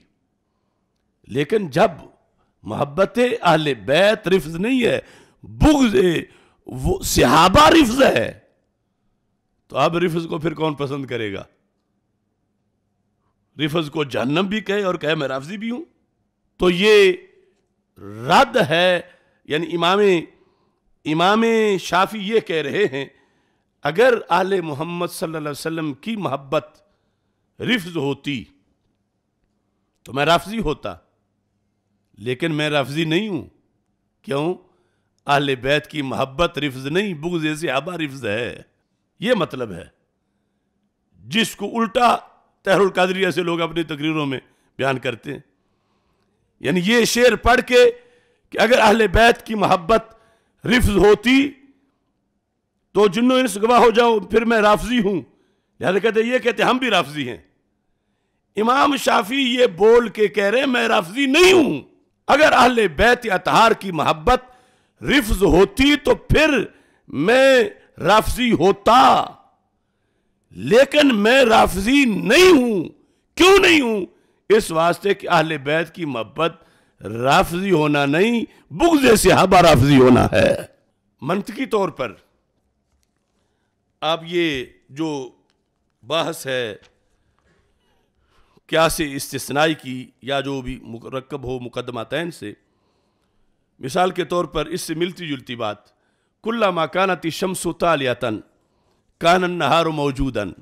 लेकिन जब मोहब्बत अहल बैत रिफ्ज नहीं है बुग्ज वो सिहाबा रिफ्ज है तो अब रिफ्ज को फिर कौन पसंद करेगा रिफ्ज को जहन्नम भी कहे और कहे मैं राफजी भी हूं तो ये रद्द है यानी इमाम इमाम शाफी ये कह रहे हैं अगर आल मोहम्मद सल्लल्लाहु अलैहि वसल्लम की मोहब्बत रिफ्ज होती तो मैं राफजी होता लेकिन मैं राफजी नहीं हूं क्यों आहल बैत की मोहब्बत रिफ्ज नहीं बुग जैसे आबा रिफ्ज है यह मतलब है जिसको उल्टा तहरुल कादरिया से लोग अपनी तकरीरों में बयान करते हैं यानी यह शेर पढ़ के कि अगर अहल बैत की मोहब्बत रिफ्ज होती तो जिन्नो इन गवाह हो जाओ फिर मैं राफजी हूं याद कहते ये कहते हम भी राफजी हैं इमाम शाफी ये बोल के कह रहे मैं रफजी नहीं हूं अगर अहल बैत अतहार की मोहब्बत रिफ्ज होती तो फिर मैं रफजी होता लेकिन मैं रफजी नहीं हूं क्यों नहीं हूं इस वास्ते कि अहल बैत की मोहब्बत रफजी होना नहीं बुगजे से हबा रफजी होना है मनतकी तौर पर आप ये जो बहस है क्या से इस्तनाई की या जो भी मरकब हो मुकदमा तैन से मिसाल के तौर पर इससे मिलती जुलती बात कुल्ला ती शम्स तालियातन कानन नहार मौजूदन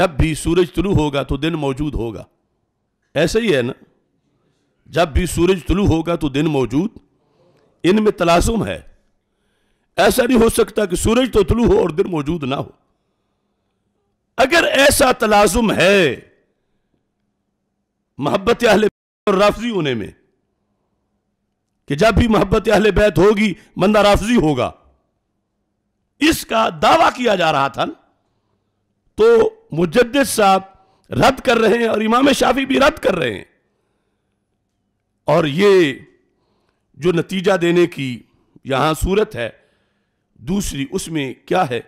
जब भी सूरज तुलू होगा तो दिन मौजूद होगा ऐसे ही है ना जब भी सूरज तुलू होगा तो दिन मौजूद इनमें तलासुम है ऐसा नहीं हो सकता कि सूरज तो तुलू हो और दिन मौजूद ना हो अगर ऐसा तलाजुम है मोहब्बत अहले और राफजी होने में कि जब भी मोहब्बत अहले बैत होगी बंदा राफजी होगा इसका दावा किया जा रहा था तो मुजद साहब रद्द कर रहे हैं और इमाम शाफी भी रद्द कर रहे हैं और ये जो नतीजा देने की यहां सूरत है दूसरी उसमें क्या है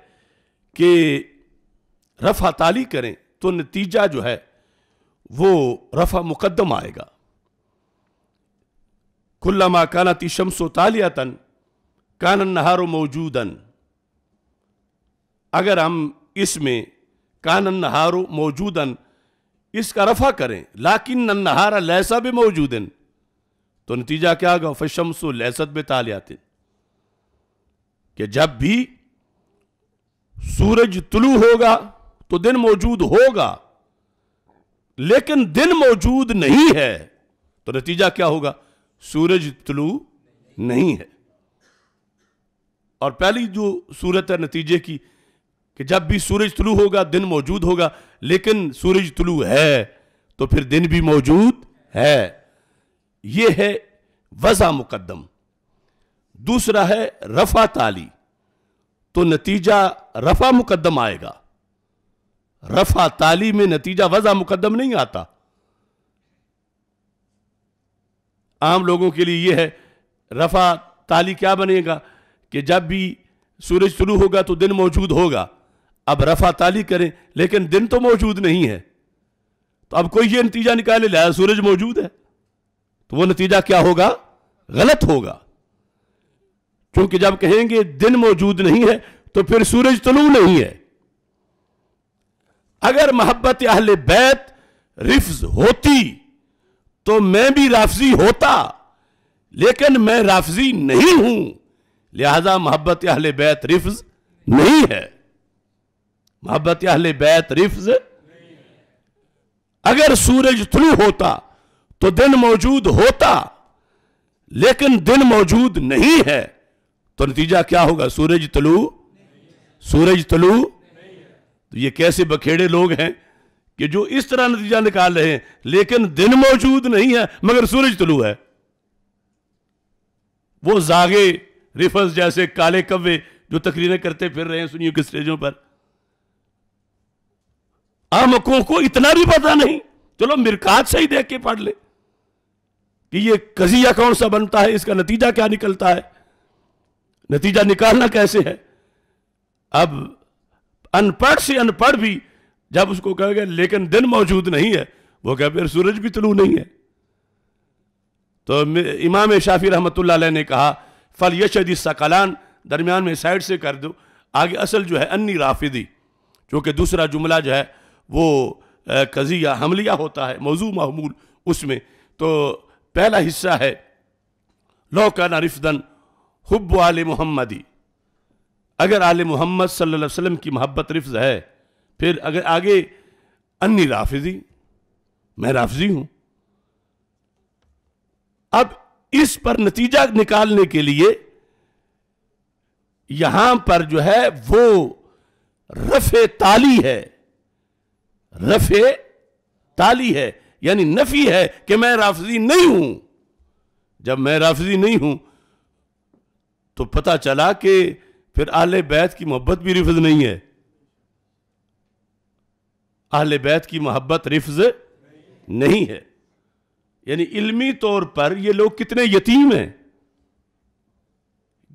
कि रफा ताली करें तो नतीजा जो है वो रफा मुकदम आएगा खुल्ला कानती शमसो तालियातन कानन नहारो मौजूदन अगर हम इसमें कानन नहारो मौजूदन इसका रफा करें लाकिन नहारा लहसा भी मौजूदन तो नतीजा क्या होगा फशमसो लहसत बे तालियातिन कि जब भी सूरज तुलू होगा तो दिन मौजूद होगा लेकिन दिन मौजूद नहीं है तो नतीजा क्या होगा सूरज तुलू नहीं है और पहली जो सूरत है नतीजे की कि जब भी सूरज तुलू होगा दिन मौजूद होगा लेकिन सूरज तुलू है तो फिर दिन भी मौजूद है यह है वज़ा मुकदम दूसरा है रफ़ा ताली तो नतीजा रफ़ा मुकदम आएगा रफा ताली में नतीजा वजह मुकदम नहीं आता आम लोगों के लिए यह है रफा ताली क्या बनेगा कि जब भी सूरज शुरू होगा तो दिन मौजूद होगा अब रफा ताली करें लेकिन दिन तो मौजूद नहीं है तो अब कोई ये नतीजा निकाले लिया सूरज मौजूद है तो वो नतीजा क्या होगा गलत होगा क्योंकि जब कहेंगे दिन मौजूद नहीं है तो फिर सूरज तलू नहीं है अगर मोहब्बत अहल बैत रिफ्ज होती तो मैं भी राफजी होता लेकिन मैं राफजी नहीं हूं लिहाजा मोहब्बत अहल बैत रिफ्ज नहीं है मोहब्बत अहल बैत रिफ्ज अगर सूरज थ्रू होता तो दिन मौजूद होता लेकिन दिन मौजूद नहीं है तो नतीजा क्या होगा सूरज तलू सूरज तलू तो ये कैसे बखेड़े लोग हैं कि जो इस तरह नतीजा निकाल रहे हैं लेकिन दिन मौजूद नहीं है मगर सूरज तुलू है वो जागे रिफस जैसे काले कव्वे जो तकरीरें करते फिर रहे हैं सुनियो के स्टेजों पर आमकों को इतना भी पता नहीं चलो मिरकात से ही देख के पढ़ ले कि ये कजिया कौन सा बनता है इसका नतीजा क्या निकलता है नतीजा निकालना कैसे है अब अनपढ़ से अनपढ़ भी जब उसको कह गया लेकिन दिन मौजूद नहीं है वो कह फिर सूरज भी तुलू नहीं है तो इमाम शाफी रहमत ने कहा फल यशदी सकलान दरमियान में साइड से कर दो आगे असल जो है अन्नी राफिदी चूँकि दूसरा जुमला जो है वो कजिया हमलिया होता है मौजू महमूल उसमें तो पहला हिस्सा है लौ का नरिफदन हब्ब आल मोहम्मदी अगर आल मोहम्मद सल्लल्लाहु वसल्लम की मोहब्बत रिफ्ज़ है फिर अगर आगे अन्नी राफिजी मैं राफजी हूं अब इस पर नतीजा निकालने के लिए यहां पर जो है वो रफे ताली है रफे ताली है यानी नफी है कि मैं राफजी नहीं हूं जब मैं राफजी नहीं हूं तो पता चला कि फिर आले बैत की मोहब्बत भी रिफ्ज नहीं है आले बैत की मोहब्बत रिफ्ज नहीं।, है यानी इल्मी तौर पर ये लोग कितने यतीम हैं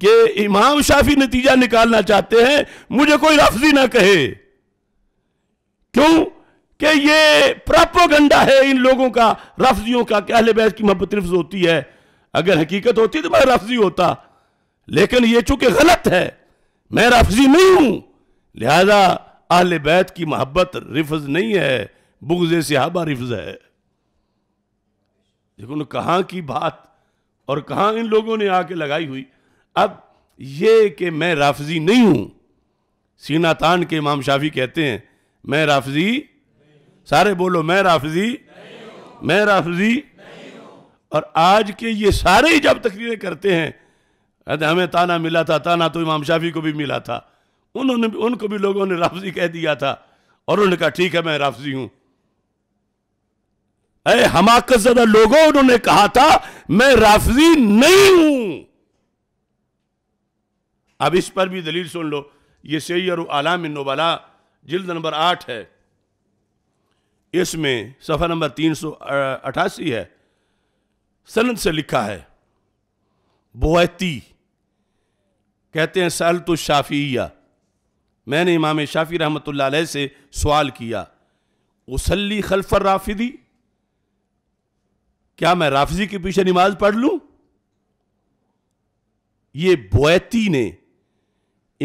कि इमाम शाफी नतीजा निकालना चाहते हैं मुझे कोई रफ्जी ना कहे क्यों कि ये प्रापोगंडा है इन लोगों का रफ्जियों का कि अहले बैत की मोहब्बत रिफ्ज होती है अगर हकीकत होती तो मैं रफ्जी होता लेकिन ये चूंकि गलत है मैं राफजी नहीं हूं लिहाजा आहल बैत की मोहब्बत रिफज नहीं है बुगज सहाबा रिफज है देखो कहा की बात और कहां इन लोगों ने आके लगाई हुई अब ये कि मैं राफजी नहीं हूं सीना तान के इमाम शाफी कहते हैं मैं राफजी सारे बोलो मैं राफजी मैं राफजी और आज के ये सारे ही जब तकरीरें करते हैं कहते हमें ताना मिला था ताना तो इमाम शाफी को भी मिला था उन्होंने उनको भी लोगों ने राफजी कह दिया था और उन्होंने कहा ठीक है मैं राफजी हूं अरे हमाकत ज्यादा लोगों उन्होंने कहा था मैं राफजी नहीं हूं अब इस पर भी दलील सुन लो ये सैयर आलाम नोबला जिल्द नंबर आठ है इसमें सफ़ा नंबर तीन सौ अठासी है सनद से लिखा है बोती कहते हैं सल तो शाफिया मैंने इमाम शाफी रहमत से सवाल किया उसली खलफर राफिदी क्या मैं राफिजी के पीछे नमाज पढ़ लूं ये बोती ने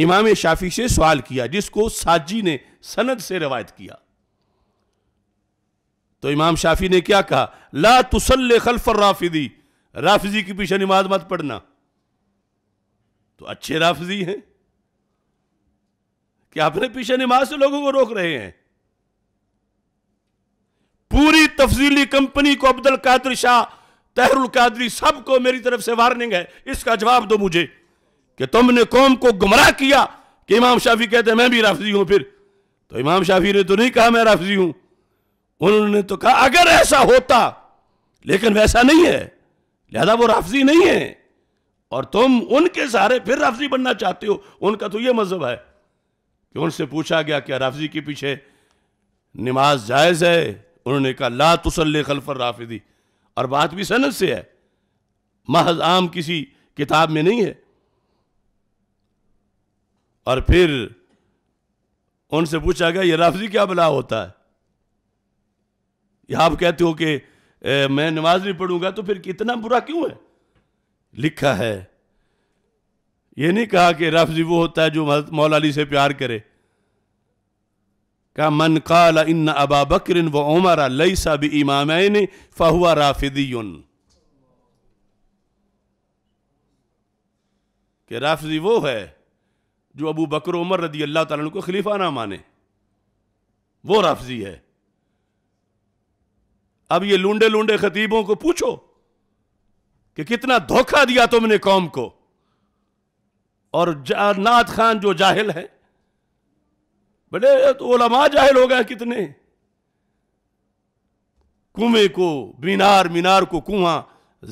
इमाम शाफी से सवाल किया जिसको साजी ने सनद से रवायत किया तो इमाम शाफी ने क्या कहा ला तुसल खलफर राफिदी राफिजी के पीछे नमाज मत पढ़ना तो अच्छे राफजी हैं कि अपने पीछे नमाज से लोगों को रोक रहे हैं पूरी तफजीली कंपनी को अब्दुल कादिर शाह तहरुल कादरी सबको मेरी तरफ से वार्निंग है इसका जवाब दो मुझे कि तुमने कौम को गुमराह किया कि इमाम शाफी कहते हैं मैं भी राफजी हूं फिर तो इमाम शाफी ने तो नहीं कहा मैं राफजी हूं उन्होंने तो कहा अगर ऐसा होता लेकिन वैसा नहीं है लिहाजा वो राफजी नहीं है और तुम उनके सहारे फिर राफजी बनना चाहते हो उनका तो यह मजहब है कि उनसे पूछा गया क्या राफजी के पीछे नमाज जायज़ है उन्होंने कहा ला तुसल खलफर राफिदी और बात भी सनत से है महज आम किसी किताब में नहीं है और फिर उनसे पूछा गया ये राफजी क्या बला होता है आप कहते हो कि मैं नमाज नहीं पढ़ूंगा तो फिर कितना बुरा क्यों है लिखा है ये नहीं कहा कि रफजी वो होता है जो मौला अली से प्यार करे का मन काल इन अबा बकर व उमर लई सब इमाम फहुआ राफिदियन के राफजी वो है जो अबू बकर उमर रदी अल्लाह तला को खलीफा ना माने वो राफजी है अब ये लूडे लूडे खतीबों को पूछो कि कितना धोखा दिया तुमने कौम को और नाथ खान जो जाहिल है बड़े तो ओलमा जाहिल हो गए कितने कुएं को मीनार मीनार को कुआं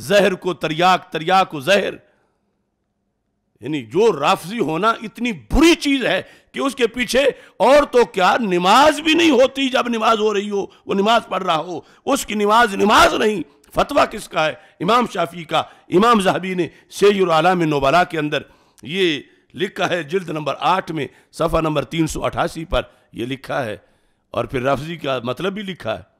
जहर को तरियाक तरियाक को जहर यानी जो राफजी होना इतनी बुरी चीज है कि उसके पीछे और तो क्या नमाज भी नहीं होती जब नमाज हो रही हो वो नमाज पढ़ रहा हो उसकी नमाज नमाज नहीं फतवा किसका है इमाम शाफी का इमाम जहाबी ने सैर आलाम नोबला के अंदर ये लिखा है जिल्द नंबर आठ में सफ़ा नंबर तीन सौ अठासी पर यह लिखा है और फिर रफजी का मतलब भी लिखा है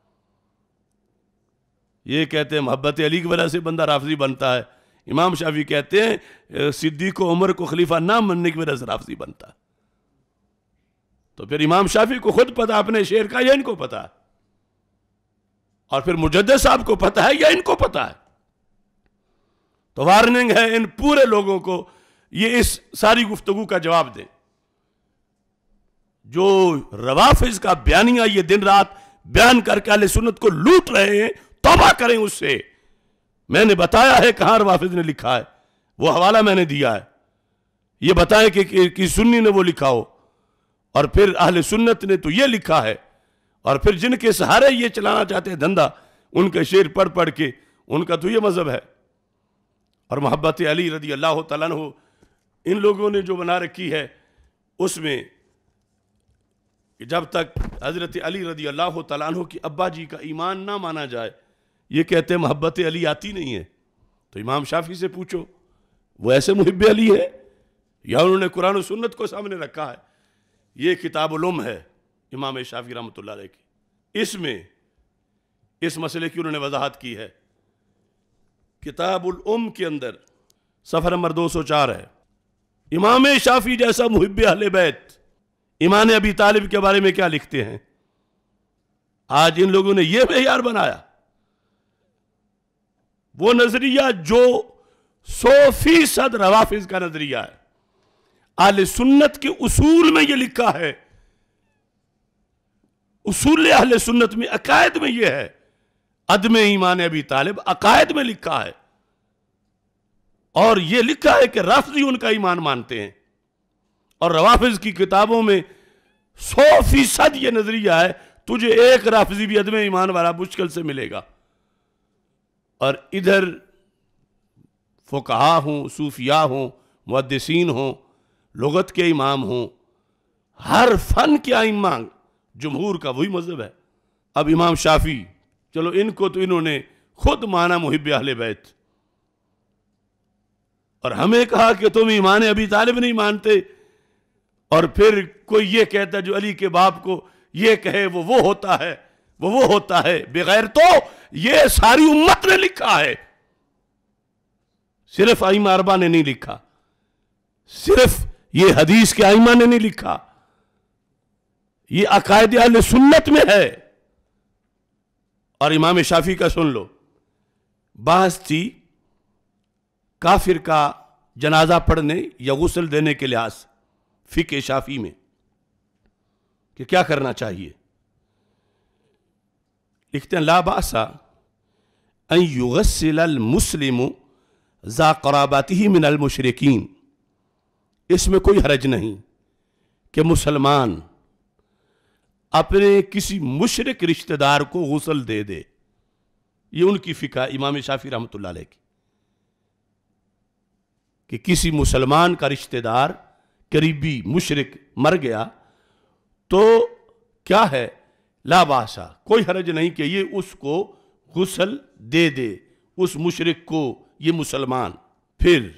ये कहते हैं मोहब्बत अली की वजह से बंदा राफजी बनता है इमाम शाफी कहते हैं सिद्दीक उमर को खलीफा ना मनने की वजह से राफजी बनता तो फिर इमाम शाफी को खुद पता अपने शेर का या इनको पता है और फिर मुजद साहब को पता है या इनको पता है तो वार्निंग है इन पूरे लोगों को ये इस सारी गुफ्तगु का जवाब दें जो रवाफिज का बयानिया ये दिन रात बयान करके अल सुन्नत को लूट रहे हैं तोबा करें उससे मैंने बताया है कहां रवाफिज ने लिखा है वो हवाला मैंने दिया है ये बताएं कि, कि, कि सुन्नी ने वो लिखा हो और फिर अहले सुन्नत ने तो ये लिखा है और फिर जिनके सहारे ये चलाना चाहते हैं धंधा उनके शेर पढ़ पढ़ के उनका तो ये मज़हब है और मोहब्बत अली रदी अल्लाह तन हो इन लोगों ने जो बना रखी है उसमें जब तक हज़रत अली रदी अल्लाह तन की अब्बा जी का ईमान ना माना जाए ये कहते हैं मोहब्बत अली आती नहीं है तो इमाम शाफी से पूछो वो ऐसे मुहब अली है या उन्होंने कुरान सुन्नत को सामने रखा है ये किताबुलम है इमाम शाफी रहमत की इसमें इस मसले की उन्होंने वजाहत की है किताबुल उम के अंदर सफ़र नंबर दो सौ चार है इमाम शाफी जैसा मुहब अहल बैत इमान अबी तालिब के बारे में क्या लिखते हैं आज इन लोगों ने यह मैार बनाया वो नज़रिया जो सौ फीसद रवाफिज का नज़रिया है आल सुन्नत के उसूल में ये लिखा है उसूल अहल सुन्नत में अकायद में यह है अदम ईमान अभी तालिब अकायद में लिखा है और यह लिखा है कि राफजी उनका ईमान मानते हैं और रवाफिज की किताबों में सौ फीसद यह नजरिया है तुझे एक राफजी भी अदम ईमान वाला मुश्किल से मिलेगा और इधर फ़ुकहा हों सूफिया हों मुद्दसिन हों लगत के इमाम हों हर फन के इमां जमहूर का वही मज़हब है अब इमाम शाफी चलो इनको तो इन्होंने खुद माना मुहिब अहल बैत और हमें कहा कि तुम ईमान अभी तालिब नहीं मानते और फिर कोई ये कहता जो अली के बाप को ये कहे वो वो होता है वो वो होता है बगैर तो ये सारी उम्मत ने लिखा है सिर्फ आईमा अरबा ने नहीं लिखा सिर्फ ये हदीस के आईमा ने नहीं लिखा ये अकायद अल सुन्नत में है और इमाम शाफी का सुन लो बहस थी काफिर का जनाजा पढ़ने या गसल देने के लिहाज फ़िक शाफी में कि क्या करना चाहिए लिखते हैं लाबासा मुस्लिम ज़ाक़राबाती ही मिनल मुशरकिन इसमें कोई हरज नहीं कि मुसलमान अपने किसी मुशरक रिश्तेदार को गसल दे दे ये उनकी फ़िका इमाम शाफी रहमत की कि किसी मुसलमान का रिश्तेदार करीबी मुशरक मर गया तो क्या है लाबाशा कोई हरज नहीं कि ये उसको गसल दे दे उस मुशरक को ये मुसलमान फिर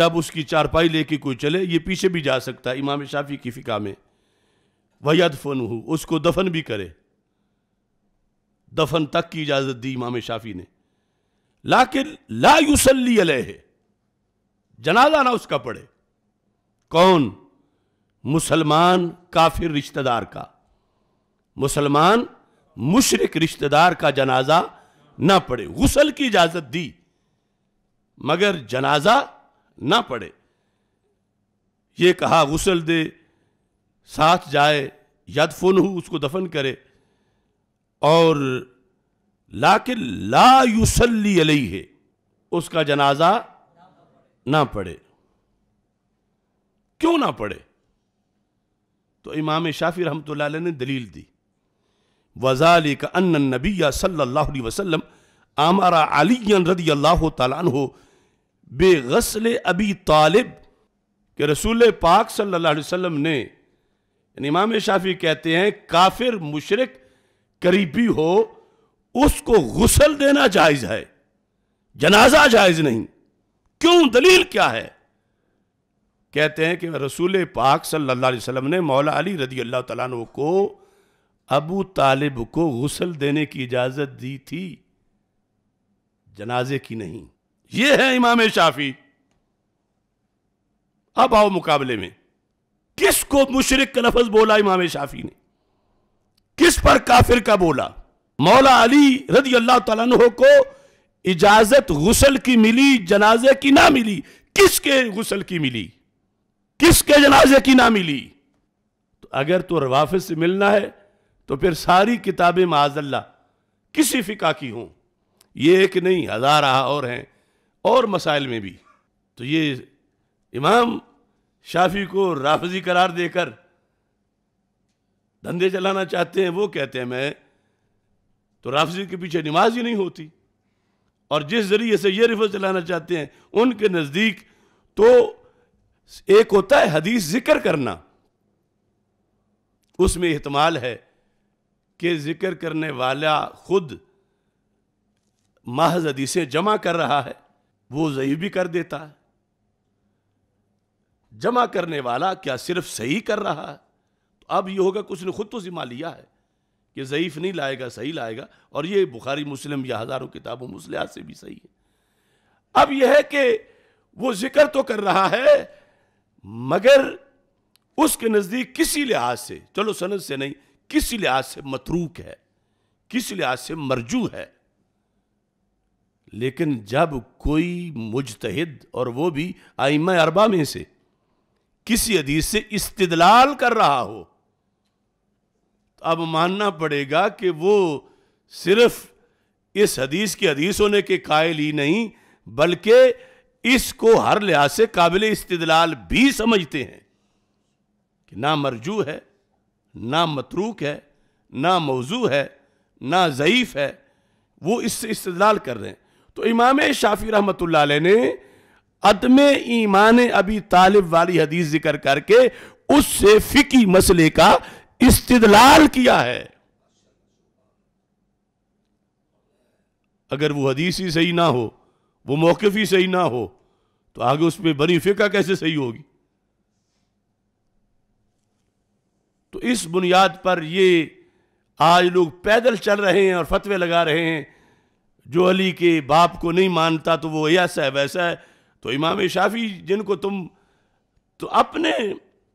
जब उसकी चारपाई लेके कोई चले ये पीछे भी जा सकता है इमाम शाफी की फ़िका में वयद फन हो उसको दफन भी करे दफन तक की इजाजत दी इमाम शाफी ने लाकिन ला युसल्ली अलह जनाजा ना उसका पड़े कौन मुसलमान काफिर रिश्तेदार का मुसलमान मुशरक रिश्तेदार का जनाजा ना पड़े गुसल की इजाजत दी मगर जनाजा ना पड़े ये कहा गुसल दे साथ जाए यद हो उसको दफन करे और ला के ला युसली अलई है उसका जनाजा ना पढ़े क्यों ना पढ़े तो इमाम शाफी रहमत ने दलील दी वजाल का अन नबी सल्लल्लाहु अलैहि वसल्लम आमारा अली रदी अल्लाह तला हो बेगसल अबी तालिब के रसूल पाक सल्लल्लाहु अलैहि वसल्लम ने इमाम शाफी कहते हैं काफिर मुशरक करीबी हो उसको गुसल देना जायज़ है जनाजा जायज़ नहीं क्यों दलील क्या है कहते हैं कि रसूल पाक सल्लल्लाहु अलैहि वसल्लम ने मौला अली रदी अल्लाह तु को अबू तालिब को गुसल देने की इजाज़त दी थी जनाजे की नहीं ये है इमाम शाफी अब आओ मुकाबले में किस को मुशरक का लफज बोला इमाम शाफी ने किस पर काफिर का बोला मौला अली रदी अल्लाह तह को इजाजत गुसल की मिली जनाजे की ना मिली किसके गुसल की मिली किसके जनाजे की ना मिली तो अगर तो रवाफिज से मिलना है तो फिर सारी किताबें माजल्ला किसी फ़िका की हों ये एक नहीं हज़ार और हैं और मसाइल में भी तो ये इमाम शाफी को राफजी करार देकर धंधे चलाना चाहते हैं वो कहते हैं मैं तो राफजी के पीछे नमाज ही नहीं होती और जिस जरिए से ये रिफर चलाना चाहते हैं उनके नज़दीक तो एक होता है हदीस जिक्र करना उसमें अहतमाल है कि जिक्र करने वाला खुद महज हदीसें जमा कर रहा है वो जही भी कर देता है जमा करने वाला क्या सिर्फ सही कर रहा है तो अब ये होगा कुछ ने खुद तो ज़िम्मा लिया है कि ज़यीफ़ नहीं लाएगा सही लाएगा और ये बुखारी मुस्लिम या हज़ारों किताबों मुसलियात से भी सही है अब यह है कि वो जिक्र तो कर रहा है मगर उसके नज़दीक किसी लिहाज से चलो सनद से नहीं किसी लिहाज से मतरूक है किसी लिहाज से मरजू है लेकिन जब कोई मुजतहिद और वो भी आइम अरबा में से किसी हदीस से इस्तदलाल कर रहा हो तो अब मानना पड़ेगा कि वो सिर्फ इस हदीस के हदीस होने के कायल ही नहीं बल्कि इसको हर लिहाज से काबिल इस्तलाल भी समझते हैं कि ना मरजू है ना मतरूक है ना मौजू है ना ज़यीफ़ है वो इससे इस्तदलाल कर रहे हैं तो इमाम शाफी रहमत ने अदम ईमान अभी तालिब वाली हदीस जिक्र करके उससे फिकी मसले का इस्तलाल किया है अगर वो हदीस ही सही ना हो वो मौकफ ही सही ना हो तो आगे उस पर बनी फिका कैसे सही होगी तो इस बुनियाद पर ये आज लोग पैदल चल रहे हैं और फतवे लगा रहे हैं जो अली के बाप को नहीं मानता तो वो ऐसा है वैसा है तो इमाम शाफी जिनको तुम तो अपने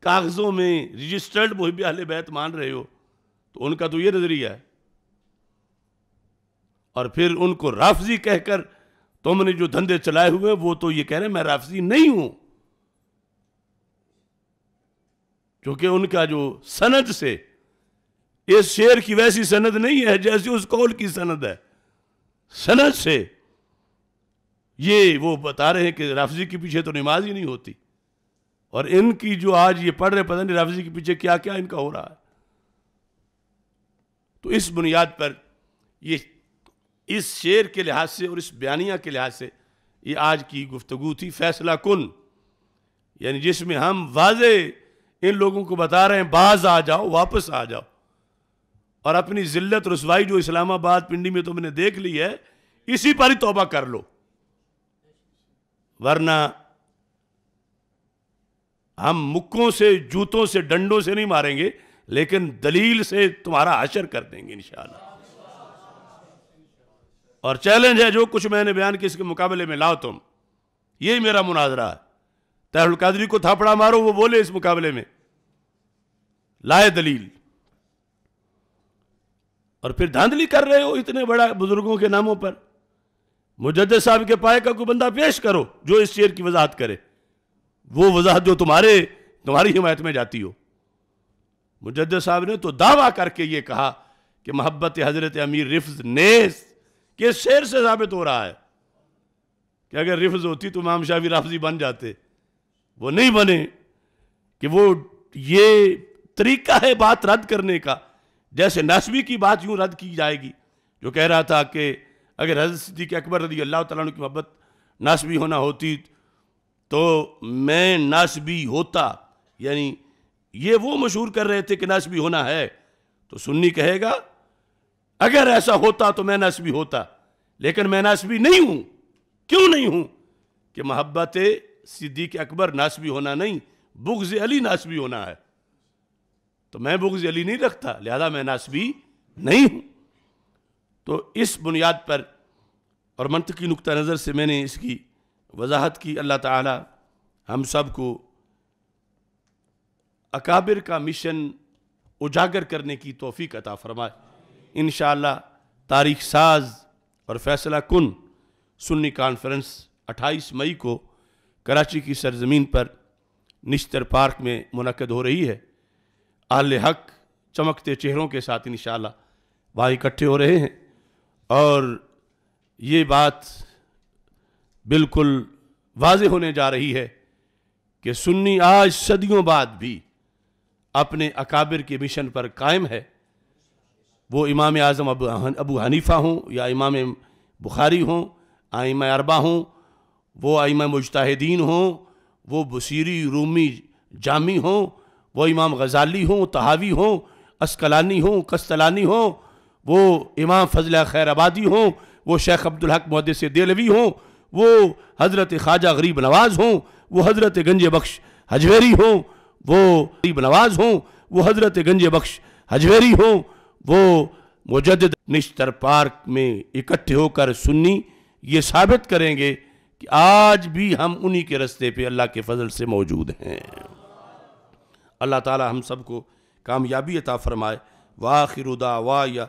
कागज़ों में रजिस्टर्ड मुहब अहल बैत मान रहे हो तो उनका तो ये नज़रिया है और फिर उनको राफजी कहकर तुमने जो धंधे चलाए हुए वो तो ये कह रहे हैं मैं राफजी नहीं हूं क्योंकि उनका जो सनद से इस शेर की वैसी सनद नहीं है जैसी उस कौल की सनद है सनद से ये वो बता रहे हैं कि राफजी के पीछे तो नमाज ही नहीं होती और इनकी जो आज ये पढ़ रहे पता नहीं राफजी के पीछे क्या क्या इनका हो रहा है तो इस बुनियाद पर ये इस शेर के लिहाज से और इस बयानिया के लिहाज से ये आज की गुफ्तगु थी फैसला कन यानी जिसमें हम वाज इन लोगों को बता रहे हैं बाज आ जाओ वापस आ जाओ और अपनी जिल्लत रसवाई जो इस्लामाबाद पिंडी में तुमने तो देख ली है इसी पर ही तोबा कर लो वरना हम मुक्कों से जूतों से डंडों से नहीं मारेंगे लेकिन दलील से तुम्हारा आशर कर देंगे इंशाल्लाह और चैलेंज है जो कुछ मैंने बयान किया इसके मुकाबले में लाओ तुम यही मेरा मुनाजरा है कादरी को थापड़ा मारो वो बोले इस मुकाबले में लाए दलील और फिर धांधली कर रहे हो इतने बड़ा बुजुर्गों के नामों पर मुजद साहब के पाए का कोई बंदा पेश करो जो इस शेर की वजाहत करे वो वजाहत जो तुम्हारे तुम्हारी हिमायत में जाती हो मुजद साहब ने तो दावा करके ये कहा कि मोहब्बत हजरत अमीर रिफ्ज ने के शेर से साबित हो रहा है कि अगर रिफ्ज होती तो माम शाह राफजी बन जाते वो नहीं बने कि वो ये तरीका है बात रद्द करने का जैसे नस्बी की बात यूं रद्द की जाएगी जो कह रहा था कि अगर हजरत सिद्दीक अकबर रदी अल्लाह तु की मोहब्बत नासबी होना होती तो मैं नासबी होता यानी ये वो मशहूर कर रहे थे कि नासबी होना है तो सुन्नी कहेगा अगर ऐसा होता तो मैं नासबी होता लेकिन मैं नासबी नहीं हूँ क्यों नहीं हूँ कि मोहब्बत सिद्दीक अकबर नासबी होना नहीं बुग्ज अली नासबी होना है तो मैं बुग्ज अली नहीं रखता लिहाजा मैं नासबी नहीं हूँ तो इस बुनियाद पर और मनतकी नुक़ नज़र से मैंने इसकी वजाहत की अल्लाह ताला हम सब को अकाबिर का मिशन उजागर करने की तोफ़ी अता फ़रमाए इन तारीख साज और फैसला कन सुन्नी कॉन्फ्रेंस 28 मई को कराची की सरजमीन पर निश्तर पार्क में मनकद हो रही है आल हक चमकते चेहरों के साथ इन वहाँ इकट्ठे हो रहे हैं और ये बात बिल्कुल वाज होने जा रही है कि सुन्नी आज सदियों बाद भी अपने अकाबिर के मिशन पर कायम है वो इमाम आज़म अब अबू हनीफ़ा हों या इमाम बुखारी हों आइम अरबा हों वो आइम मुजतहदीन हों वो बसीरी रूमी जामी हों वो इमाम गजाली हों तहावी हों अस्कलानी हों कस्तलानी हों वो इमाम फजला खैर आबादी हों वो शेख अब्दुल हक महदस देलवी हों वो हज़रत ख्वाजा गरीब नवाज़ हों वो हज़रत गंज बख्श हजवेरी हों वो गरीब नवाज़ हों वो हज़रत गंज बख्श हजवेरी हों वो मुजद निश्तर पार्क में इकट्ठे होकर सुन्नी ये साबित करेंगे कि आज भी हम उन्हीं के रस्ते पर अल्लाह के फजल से मौजूद हैं अल्लाह ताली हम सबको कामयाबी अता फरमाए वाखिर उदा वाह या